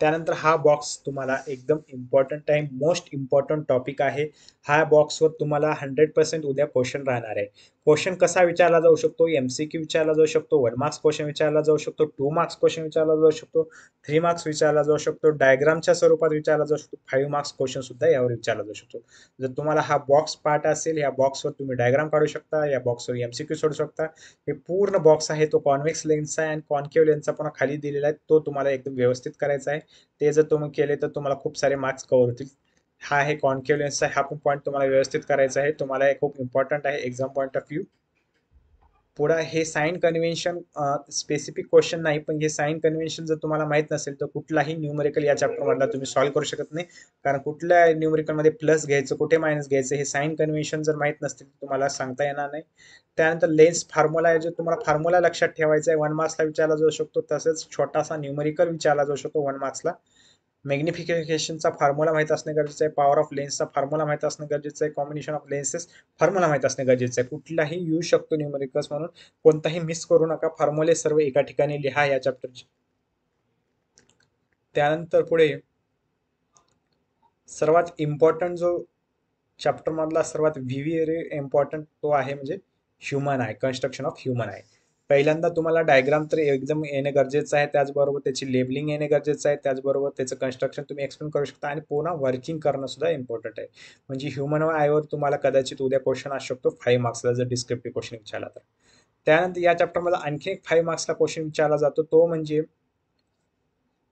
त्यानंतर हा बॉक्स तुम्हाला एकदम इम्पॉर्टंट आहे मोस्ट इम्पॉर्टंट टॉपिक आहे हा बॉक्सवर तुम्हाला हंड्रेड पर्सेंट उद्या क्वेश्चन राहणार आहे क्वेश्चन कसा विचारला जाऊ शकतो क्यू विचारला जाऊ शकतो वन मार्क्स क्वेश्चन विचारला जाऊ शकतो टू मार्क्स क्वेश्चन विचारला जाऊ शकतो थ्री मार्क्स विचारला जाऊ शकतो डायग्रामच्या स्वरूपात विचारला जाऊ शकतो फाईव्ह मार्क्स क्वेश्चन सुद्धा यावर विचारला जाऊ शकतो जर तुम्हाला हा बॉक्स पार्ट असेल या बॉक्सवर तुम्ही डायग्राम काढू शकता या बॉक्सवर एमसीक्यू सोडू शकता हे पूर्ण बॉक्स आहे तो कॉन्व्हेक्स लेन्सचा आहे आणि कॉन्केव्ह लेन्सचा पण खाली दिलेला आहे तो तुम्हाला एकदम व्यवस्थित करायचा आहे ते जर तुम्ही केले तर तुम्हाला खूप सारे मार्क्स कव्हर होतील हा आहे कॉन्केव हा पण पॉईंट तुम्हाला व्यवस्थित करायचा आहे तुम्हाला हे खूप इम्पॉर्टंट आहे एक्झाम पॉईंट ऑफ व्ह्यू पुढं हे साईन कन्व्हेन्शन स्पेसिफिक क्वेश्चन नाही पण हे साईन कन्व्हेन्शन जर तुम्हाला माहीत नसेल तर कुठलाही न्यूमरिकल या चॅप्टरमधला तुम्ही सॉल्व्ह करू शकत नाही कारण कुठल्या न्यूमरिकलमध्ये प्लस घ्यायचं कुठे मायनस घ्यायचं हे साईन कन्व्हेन्शन जर माहीत नसतील तर तुम्हाला सांगता येणार नाही त्यानंतर लेन्स फॉर्म्युला आहे जो तुम्हाला फॉर्म्युला लक्षात ठेवायचा आहे वन मार्क्सला विचारला जाऊ शकतो तसंच छोटासा न्यूमरिकल विचारला जाऊ शकतो वन मार्क्सला मॅग्निफिकेशनचा फॉर्म्युला माहीत असणं गरजेचं आहे पॉवर ऑफ लेन्सचा फॉर्म्युला माहीत असणं गरजेचं आहे कॉम्बिनेशन ऑफ लेन्सेस फॉर्म्युला माहीत असणं गरजेचं आहे कुठलाही येऊ शकतो न्यूमेरिकल्स म्हणून कोणताही मिस करू नका फॉर्म्युले सर्व एका ठिकाणी लिहा या चॅप्टरचे त्यानंतर पुढे सर्वात इम्पॉर्टंट जो चॅप्टरमधला सर्वात व्हिव्हिअरी इम्पॉर्टंट तो आहे म्हणजे ह्युमन आहे कन्स्ट्रक्शन ऑफ ह्युमन आहे पहिल्यांदा तुम्हाला डायग्राम तर एकदम येणे गरजेचं आहे त्याचबरोबर त्याची लेबलिंग येणे गरजेचं आहे त्याचबरोबर त्याचं कन्स्ट्रक्शन तुम्ही एक्सप्लेन करू शकता आणि पुन्हा वर्किंग करणं सुद्धा इम्पॉर्टंट आहे म्हणजे ह्युमन आयवर तुम्हाला कदाचित उद्या क्वेश्चन असू शकतो फाईव्ह मार्क्सला जर डिस्क्रिप्टिव्ह क्वेश्चन विचारला तर त्यानंतर या चॅप्टरमध्ये आणखी एक फाईव्ह मार्क्सला क्वेश्चन विचारला जातो तो म्हणजे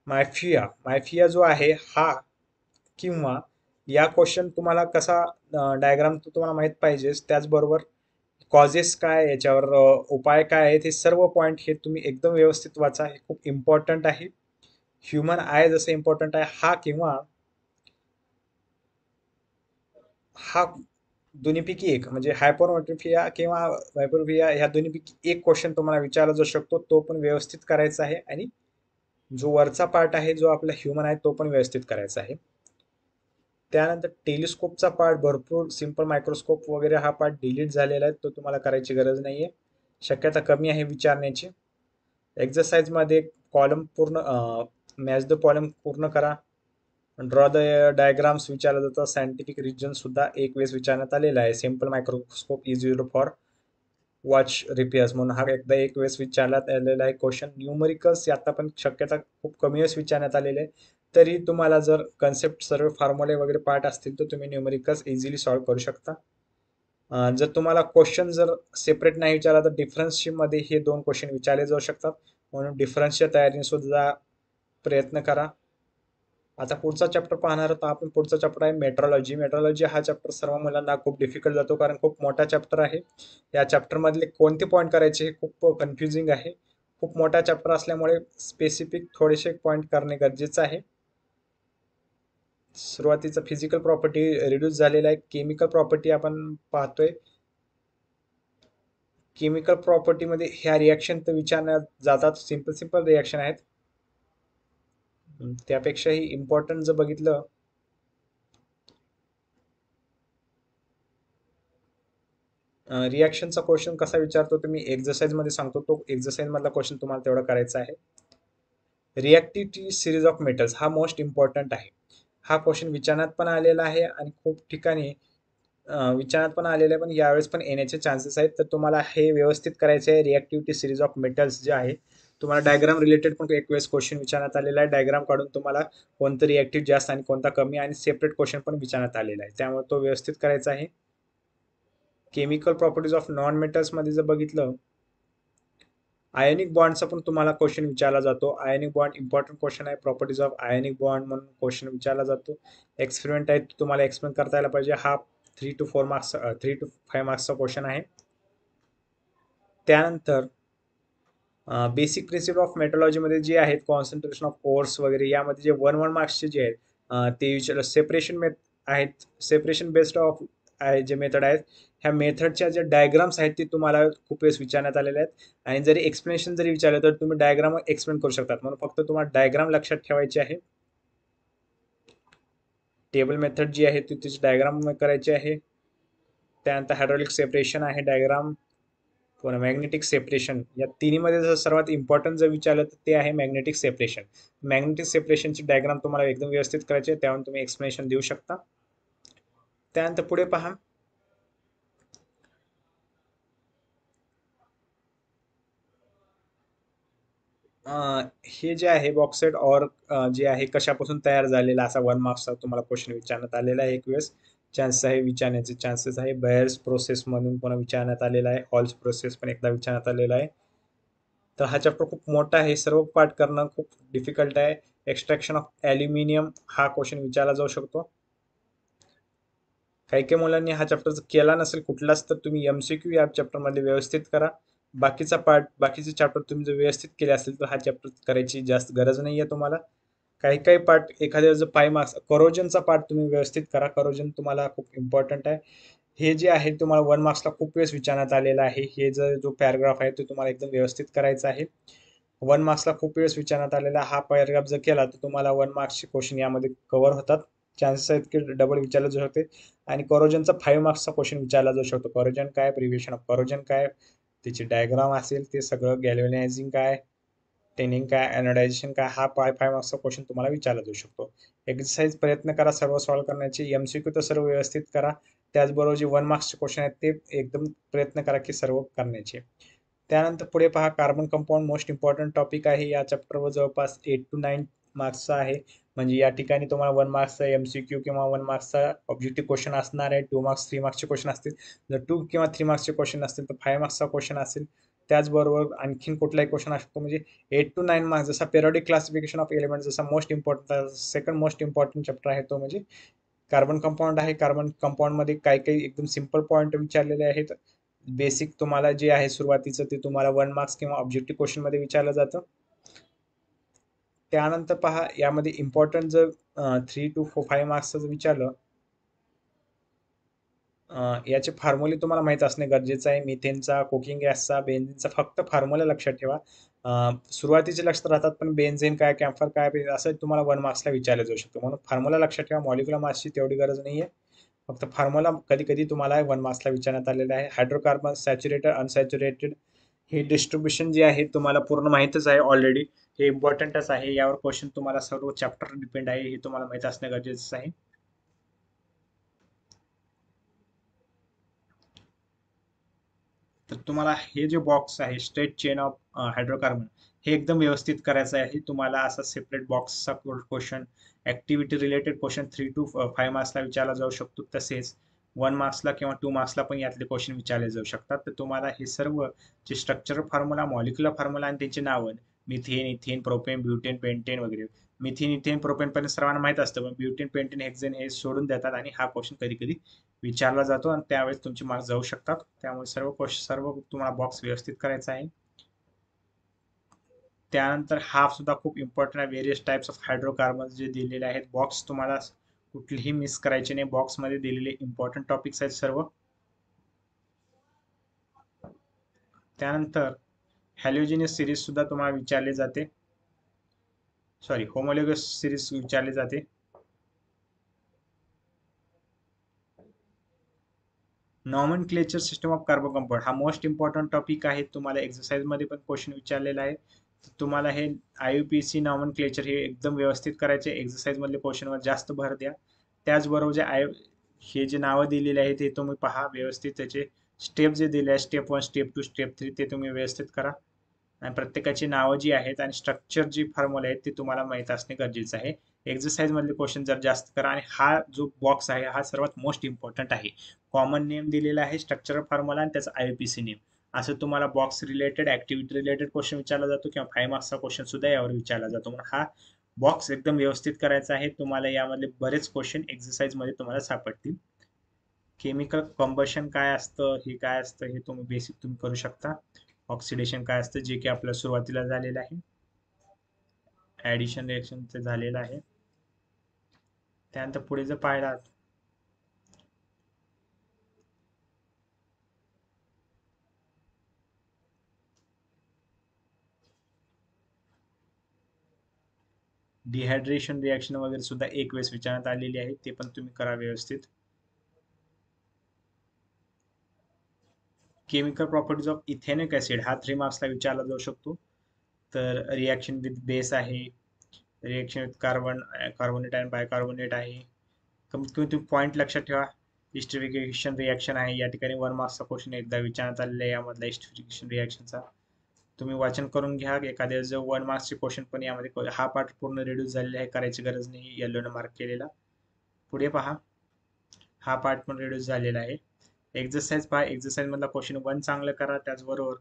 मायफिया मायफिया जो आहे हा किंवा या क्वेश्चन तुम्हाला कसा डायग्राम तुम्हाला माहीत पाहिजेच त्याचबरोबर कॉजेस काय याच्यावर उपाय काय आहेत हे सर्व पॉईंट हे तुम्ही एकदम व्यवस्थित वाचा हे खूप इम्पॉर्टंट आहे ह्युमन आय जसं इम्पॉर्टंट आहे हा किंवा हा दोन्हीपैकी एक म्हणजे हायपोरमोट्रोफिया किंवा हायपोट्रोफिया ह्या दोन्हीपैकी एक क्वेश्चन तुम्हाला विचारला जाऊ शकतो तो पण व्यवस्थित करायचा आहे आणि जो वरचा पार्ट आहे जो आपला ह्युमन आहे तो पण व्यवस्थित करायचा आहे त्यानंतर टेलिस्कोपचा पार्ट भरपूर सिम्पल मायक्रोस्कोप वगैरे हा पार्ट डिलीट झालेला आहे तो तुम्हाला करायची गरज नाही आहे शक्यता कमी आहे विचारण्याची एक्झरसाईजमध्ये कॉलम पूर्ण मॅच द कॉलम पूर्ण करा ड्रॉ द डायग्राम्स विचारलं जातं सायंटिफिक रिजनसुद्धा एक वेळेस विचारण्यात आलेला आहे simple microscope is use for watch repairs म्हणून हा एकदा एक वेळेस विचारण्यात आलेला आहे क्वेश्चन न्यूमरिकल्स आता पण शक्यता खूप कमी वेळेस विचारण्यात आलेले आहे तरी तुम्हाला जर कन्सेप्ट सर्व फॉर्म्युले वगैरे पार्ट असतील तर तुम्ही न्यूमेरिकल्स इझिली सॉल्व्ह करू शकता जर तुम्हाला क्वेश्चन जर सेपरेट नाही विचारला तर डिफरन्सशीमध्ये हे दोन क्वेश्चन विचारले जाऊ शकतात म्हणून डिफरन्सच्या तयारीने सुद्धा प्रयत्न करा आता पुढचा चॅप्टर पाहणार आहोत आपण पुढचा चॅप्टर आहे मेट्रोलॉजी मेट्रोलॉजी हा चॅप्टर सर्व मुलांना खूप डिफिकल्ट जातो कारण खूप मोठा चॅप्टर आहे या चॅप्टरमधले कोणते पॉईंट करायचे हे खूप कन्फ्युजिंग आहे खूप मोठा चॅप्टर असल्यामुळे स्पेसिफिक थोडेसे पॉईंट करणे गरजेचं आहे सुरुवातीचा फिजिकल प्रॉपर्टी रिड्यूस झालेलं आहे केमिकल प्रॉपर्टी आपण पाहतोय केमिकल प्रॉपर्टीमध्ये ह्या रिॲक्शन तर विचारण्यात जातात सिंपल सिंपल रिॲक्शन आहेत त्यापेक्षाही इम्पॉर्टंट जर बघितलं रिॲक्शनचा क्वेश्चन कसा विचारतो तुम्ही एक्सरसाइज एक्झरसाईजमध्ये सांगतो तो मधला क्वेश्चन तुम्हाला तेवढा करायचा आहे रिॲक्टिव्ह सिरीज ऑफ मेटल्स हा मोस्ट इम्पॉर्टंट आहे हा क्वेश्चन विचारण्यात पण आलेला आहे आणि खूप ठिकाणी विचारण्यात पण आलेला आहे पण यावेळेस पण येण्याचे चान्सेस आहेत तर तुम्हाला हे व्यवस्थित करायचे आहे रिॲक्टिव्हिटी सिरीज ऑफ मेटल्स जे आहे तुम्हाला डायग्राम रिलेटेड पण एक वेळेस क्वेश्चन विचारण्यात आलेला आहे डायग्राम काढून तुम्हाला कोणतं रिॲक्टिव्ह जास्त आणि कोणता कमी आणि सेपरेट क्वेश्चन पण विचारण्यात आलेला आहे त्यामुळे तो व्यवस्थित करायचा आहे केमिकल प्रॉपर्टीज ऑफ नॉन मेटल्समध्ये जर बघितलं आयनिक बॉन्डचा पण तुम्हाला क्वेश्चन विचारला जातो आयनिक बॉन्ड इम्पॉर्टंट क्वेश्चन आहे प्रॉपर्टीज ऑफ आयनिक बॉन्ड म्हणून क्वेश्चन विचारला जातो एक्सपेरिमेंट आहे तो तुम्हाला एक्सप्लेन करता यायला पाहिजे हा three two four marks three two five मार्क्सचा क्वेश्चन आहे त्यानंतर बेसिक प्रिन्सिपल ऑफ मेटोलॉजीमध्ये जे आहेत कॉन्सन्ट्रेशन ऑफ कोर्स वगैरे यामध्ये जे वन वन मार्क्सचे जे आहेत ते विचार सेपरेशन मेथ आहेत सेपरेशन बेस्ड ऑफ आहे जे मेथड आहेत ह्या मेथडच्या ज्या डायग्राम्स आहेत ते तुम्हाला खूप वेळेस विचारण्यात आलेल्या आहेत आणि जरी एक्सप्लेनेशन जरी विचारलं तर तुम्ही डायग्राम एक्सप्लेन करू शकतात म्हणून फक्त तुम्हाला डायग्राम लक्षात ठेवायचे आहे टेबल मेथड जी आहे ती तिची डायग्राम करायची आहे त्यानंतर हायड्रॉलिक सेपरेशन आहे डायग्राम पुन्हा मॅग्नेटिक सेपरेशन या तिन्हीमध्ये जर सर्वात इम्पॉर्टंट जर विचारलं तर ते आहे मॅग्नेटिक सेपरेशन मॅग्नेटिक सेपरेशनचे डायग्राम तुम्हाला एकदम व्यवस्थित करायचे आहे त्यावर तुम्ही एक्सप्लेनेशन देऊ शकता त्यानंतर पुढे पहा हे जे आहे बॉक्सेट और जे आहे कशापासून तयार झालेला असा वन मार्क्सचा तुम्हाला क्वेश्चन विचारण्यात आलेला आहे एक वेळेस चान्स आहे विचारण्याचे चान्सेस आहे बॅर्स प्रोसेसमधून पण विचारण्यात आलेला आहे हॉल्स प्रोसेस पण एकदा विचारण्यात आलेला आहे तर हा चॅप्टर खूप मोठा आहे सर्व पाठ करणं खूप डिफिकल्ट आहे एक्स्ट्रॅक्शन ऑफ ॲल्युमिनियम हा क्वेश्चन विचारला जाऊ शकतो काही काही मुलांनी हा चॅप्टर केला नसेल कुठलाच तर तुम्ही एम सी क्यू या चॅप्टरमध्ये व्यवस्थित करा बाकीचा पार्ट बाकीचे चॅप्टर तुम्ही जर व्यवस्थित केले असेल तर हा चॅप्टर करायची जास्त गरज नाही आहे तुम्हाला काही काही पार्ट एखाद्या जर फाय मार्क्स करोजनचा पार्ट तुम्ही व्यवस्थित करा करोजन तुम्हाला खूप इम्पॉर्टंट आहे हे जे आहे तुम्हाला वन मार्क्सला खूप वेळेस विचारण्यात आलेलं आहे हे जर जो पॅराग्राफ आहे तो तुम्हाला एकदम व्यवस्थित करायचा आहे वन मार्क्सला खूप वेळेस विचारण्यात आलेला हा पॅराग्राफ जर केला तर तुम्हाला वन मार्क्सचे क्वेश्चन यामध्ये कव्हर होतात चान्सेस आहेत की डबल विचारले जाऊ शकते आणि कॉरोजनचा फाईव्ह मार्क्सचा क्वेश्चन विचारला जाऊ शकतो कॉरोजन काय प्रिव्हिएशन ऑफ कॉरोजन काय तिचे डायग्राम असेल ते सगळं गॅल्वनायझिंग काय टेनिंग काय अनडायझेशन काय हा फाय फाय मार्क्सचा क्वेश्चन तुम्हाला विचारला जाऊ शकतो एक्सरसाइज प्रयत्न करा सर्व सॉल्व्ह करण्याचे एम सी क्यू तर सर्व व्यवस्थित करा त्याचबरोबर जे वन मार्क्सचे क्वेश्चन आहेत ते एकदम प्रयत्न करा की सर्व करण्याचे त्यानंतर पुढे पहा carbon compound most important topic आहे या चॅप्टरवर जवळपास एट टू नाईन मार्क्सचा आहे म्हणजे या ठिकाणी तुम्हाला वन मार्क्सचा एम सी क्यू किंवा वन मार्क्सचा ऑब्जेक्टिव्ह क्वेश्चन असणार आहे टू मार्क्स थ्री मार्क्सचे क्वेश्चन असतील जर टू किंवा थ्री मार्क्सचे क्वेश्चन असतील तर फाय मार्क्सचा क्वेश्चन असेल त्याचबरोबर आणखीन कुठलाही क्वेश्चन असतो म्हणजे एट टू नाईन मार्क्स जसा पेरोडिक क्लासिफिकेशन ऑफ एलिमेंट जसा most important second most important chapter आहे तो म्हणजे कार्बन कंपाऊंड आहे कार्बन कंपाऊंडमध्ये काही काही एकदम सिम्पल पॉईंट विचारलेले आहेत बेसिक तुम्हाला जे आहे सुरुवातीचं ते तुम्हाला वन मार्क्स किंवा ऑब्जेक्टिव्ह क्वेश्चनमध्ये विचारलं जातं त्यानंतर पहा यामध्ये इम्पॉर्टंट जर थ्री टू फोर फाईव्ह मार्क्सचं जर विचारलं याचे फॉर्म्युले तुम्हाला माहीत असणे गरजेचं आहे मिथेनचा कुकिंग गॅसचा बेन्झिनचा फक्त फॉर्म्युला लक्षात ठेवा सुरुवातीचे लक्षात राहतात पण बेन्झिन काय कॅम्फर काय असं तुम्हाला वन मार्क्सला विचारलं जाऊ शकतो म्हणून फॉर्म्युला लक्षात ठेवा मॉलिक्युलर मार्क्सची तेवढी गरज नाही आहे फक्त फॉर्म्युला कधी कधी तुम्हाला वन मार्क्सला विचारण्यात आलेला आहे हायड्रोकार्बन सॅच्युरेटेड अनसॅच्युरेटेड हे डिस्ट्रीब्युशन जे आहे तुम्हाला पूर्ण माहीतच आहे ऑलरेडी हे इम्पॉर्टंटच आहे यावर क्वेश्चन तुम्हाला सर्व चॅप्टर डिपेंड आहे हे तुम्हाला माहित असणं गरजेचं आहे तर तुम्हाला हे जे बॉक्स आहे स्ट्रेट चेन ऑफ हायड्रोकार्बन हे एकदम व्यवस्थित करायचं आहे तुम्हाला असा सेपरेट बॉक्सचा question activity related question three two five मार्क्सला विचारला जाऊ शकतो तसेच वन मार्क्सला किंवा टू मार्क्सला पण यातले क्वेश्चन विचारले जाऊ शकतात तर तुम्हाला हे सर्व जे स्ट्रक्चर फॉर्म्युला मॉलिक्युलर फॉर्म्युला आणि त्यांची नावं methane ethane propane butane pentane वगैरे मिथेन इथेन प्रोपेन पण सर्वांना माहीत असतं पण ब्युटेन पेंटेन हेक्झेन हे सोडून देतात आणि हा क्वेश्चन कधी कधी विचारला जातो आणि त्यावेळेस तुमचे मार्क्स जाऊ शकतात त्यामुळे सर्व क्वेश्चन सर्व तुम्हाला बॉक्स व्यवस्थित करायचा आहे त्यानंतर हा सुद्धा खूप इम्पॉर्टंट आहे व्हेरियस टाइप्स ऑफ हायड्रोकार्बन जे दिलेले आहेत बॉक्स तुम्हाला कुठलीही मिस करायचे नाही बॉक्समध्ये दिलेले इम्पॉर्टंट टॉपिक्स आहेत सर्व त्यानंतर हॅलोजिनियस सुद्धा तुम्हाला विचारले जाते सॉरी होमोलोगस सिरीज विचारले जाते nomenclature system of carbon compound हा मोस्ट इम्पॉर्टंट टॉपिक आहे तुम्हाला एक्सरसाइज मध्ये पण क्वेश्चन विचारलेला आहे तर तुम्हाला हे I U P C nomenclature हे एकदम व्यवस्थित करायचे एक्सरसाइज मधले क्वेश्चनवर जास्त भर द्या त्याचबरोबर जे आय हे जे नावं दिलेले आहेत ते तुम्ही पहा व्यवस्थित त्याचे स्टेप जे दिले आहेत step one step two step three ते तुम्ही व्यवस्थित करा आणि प्रत्येकाची नावं जी आहेत आणि स्ट्रक्चर जी फॉर्म्युला आहेत ती तुम्हाला माहीत असणे गरजेचं आहे मधले क्वेश्चन जर जास्त करा आणि हा जो बॉक्स आहे हा सर्वात मोस्ट इम्पॉर्टंट आहे कॉमन नेम दिलेला आहे स्ट्रक्चर फॉर्म्युला आणि त्याचा आय पी सी नेम असं तुम्हाला box related activity related question विचारला जातो किंवा फाय मार्क्सचा क्वेश्चन सुद्धा यावर विचारला जातो म्हणून हा बॉक्स एकदम व्यवस्थित करायचा आहे तुम्हाला यामध्ये बरेच क्वेश्चन मध्ये तुम्हाला सापडतील केमिकल कंबशन काय असतं हे काय असतं हे तुम्ही बेसिक तुम्ही करू शकता ऑक्सिडेशन काय असतं जे की आपल्या सुरुवातीला झालेलं आहे ॲडिशन रिएक्शन ते झालेलं आहे त्यानंतर पुढे जर पाहिलात डिहायड्रेशन रिॲक्शन वगैरे सुद्धा एक वेळेस विचारण्यात आलेली आहे ते पण तुम्ही करा व्यवस्थित chemical properties of ethanoic acid हा थ्री मार्क्सला विचारला जाऊ शकतो तर रिॲक्शन विथ बेस आहे reaction with carbon carbonate and bicarbonate आहे कमीत कमी तुम्ही पॉईंट लक्षात ठेवा इस्टिफिकेशन रिॲक्शन आहे या ठिकाणी वन मार्क्सचा क्वेश्चन एकदा विचारण्यात आलेला आहे यामधला इस्टिफिकेशन रिॲक्शनचा तुम्ही वाचन करून घ्या एखाद्या जो वन मार्क्सचे क्वेश्चन पण यामध्ये हा पार्ट पूर्ण रिड्यूस झालेला आहे करायची गरज नाही येल्लोनं मार्क केलेला पुढे पहा हा पार्ट पण रिड्यूस झालेला आहे एक्झरसाईज पहा मधला क्वेश्चन वन चांगलं करा त्याचबरोबर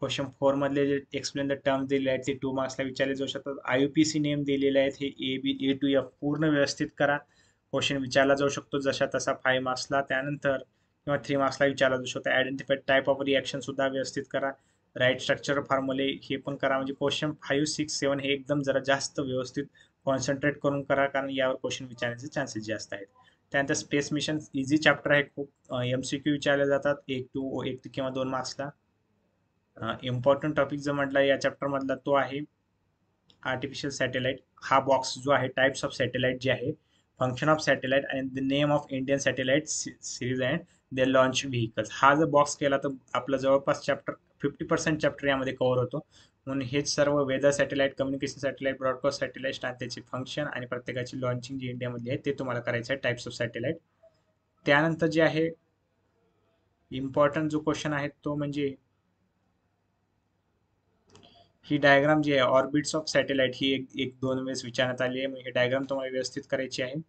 क्वेश्चन फोरमधले जे एक्सप्लेन द टर्म दिले आहेत ते टू मार्क्सला विचारले जाऊ शकतात I U P C name दिलेले आहेत हे A B A to F पूर्ण व्यवस्थित करा क्वेश्चन विचारला जाऊ शकतो जशा तसा फाय मार्क्सला त्यानंतर किंवा थ्री मार्क्सला विचारला जाऊ शकतो आयडेंटिफाईड टाईप ऑफ सुद्धा व्यवस्थित करा राईट स्ट्रक्चर फॉर्म्युले हे पण करा म्हणजे क्वेश्चन फाईव्ह सिक्स सेवन हे एकदम जरा जास्त व्यवस्थित कॉन्सन्ट्रेट करून करा कारण यावर क्वेश्चन विचारण्याचे चान्सेस जास्त आहेत त्यानंतर स्पेस मिशन इझी चॅप्टर आहे खूप एम सी क्यू विचारले जातात एक टू एक किंवा दोन मार्क्सला इम्पॉर्टंट टॉपिक जो म्हटला या चॅप्टरमधला तो आहे आर्टिफिशियल सॅटेलाइट हा बॉक्स जो आहे टाईप्स ऑफ सॅटेलाइट जे आहे function of satellite and the name of Indian satellite series and they launch vehicles हा जर बॉक्स केला तर आपला जवळपास चॅप्टर फिफ्टी पर्सेंट चॅप्टर यामध्ये कव्हर होतो म्हणून हेच सर्व weather satellite communication satellite broadcast satellite आणि त्याचे फंक्शन आणि प्रत्येकाची लॉन्चिंग जी इंडियामध्ये आहे ते तुम्हाला करायचं आहे टाईप्स ऑफ सॅटेलाइट त्यानंतर जे आहे इम्पॉर्टंट जो क्वेश्चन आहे तो म्हणजे ही डायग्राम जी आहे ऑर्बिट्स ऑफ सॅटेलाइट ही एक एक दोन वेळेस विचारण्यात आली आहे म्हणजे ही डायग्राम तुम्हाला व्यवस्थित करायची आहे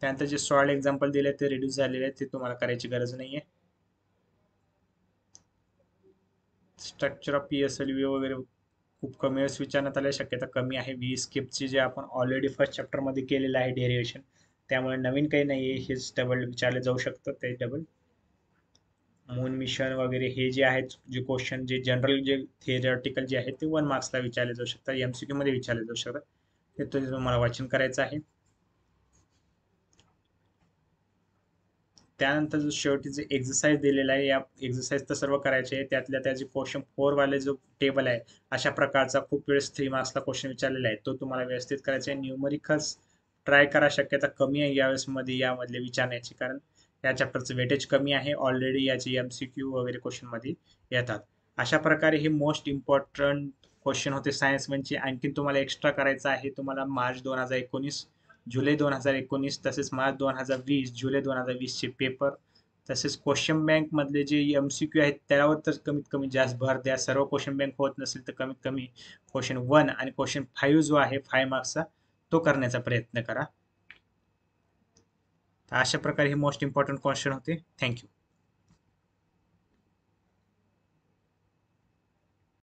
त्यानंतर जे सॉल्ड एक्झाम्पल दिले ते रिड्यूस झालेले आहेत ते तुम्हाला करायची गरज नाही आहे structure of P S L V वगैरे खूप कमी वेळेस विचारण्यात आले शक्यता कमी आहे व्ही स्किपची जे आपण ऑलरेडी फर्स्ट चॅप्टरमध्ये केलेलं आहे डेरिवेशन त्यामुळे नवीन काही नाही आहे हेच डबल विचारले जाऊ शकतं ते डबल मून मिशन वगैरे हे जे आहेत जे क्वेश्चन जे जनरल जे थिअरिटिकल जे आहे ते वन मार्क्सला विचारले जाऊ शकतात एम सी क्यूमध्ये विचारले जाऊ शकतात हे तुम्हाला वाचन करायचं आहे त्यानंतर जो शेवटी जे एक्झरसाईज दिलेला आहे या एक्झरसाईज तर सर्व करायचे आहे त्यातल्या त्याचे क्वेश्चन वाले जो टेबल आहे अशा प्रकारचा खूप वेळेस थ्री मार्क्सला क्वेश्चन विचारलेला आहे तो तुम्हाला व्यवस्थित करायचा आहे न्यूमरिकल्स ट्राय करा शक्यता कमी आहे मध्ये यामधले विचारण्याची कारण या चॅप्टरचं वेटेज कमी आहे ऑलरेडी याचे एम सी क्यू वगैरे क्वेश्चनमध्ये येतात अशा प्रकारे हे मोस्ट इम्पॉर्टंट क्वेश्चन होते सायन्स म्हणजे आणखीन तुम्हाला एक्स्ट्रा करायचं आहे तुम्हाला मार्च दोन हजार एकोणीस जुलै दोन हजार एकोणीस तसेच मार्च दोन हजार वीस जुलै दोन हजार वीसचे पेपर तसेच क्वेश्चन बँकमधले जे एम सी क्यू आहेत त्यावर तर कमीत कमी जास्त भर द्या सर्व क्वेश्चन बँक होत नसेल तर कमीत कमी क्वेश्चन वन आणि क्वेश्चन फाईव्ह जो आहे फाय मार्क्सचा तो करण्याचा प्रयत्न करा तर अशा प्रकारे हे मोस्ट इम्पॉर्टंट क्वेश्चन होते थँक्यू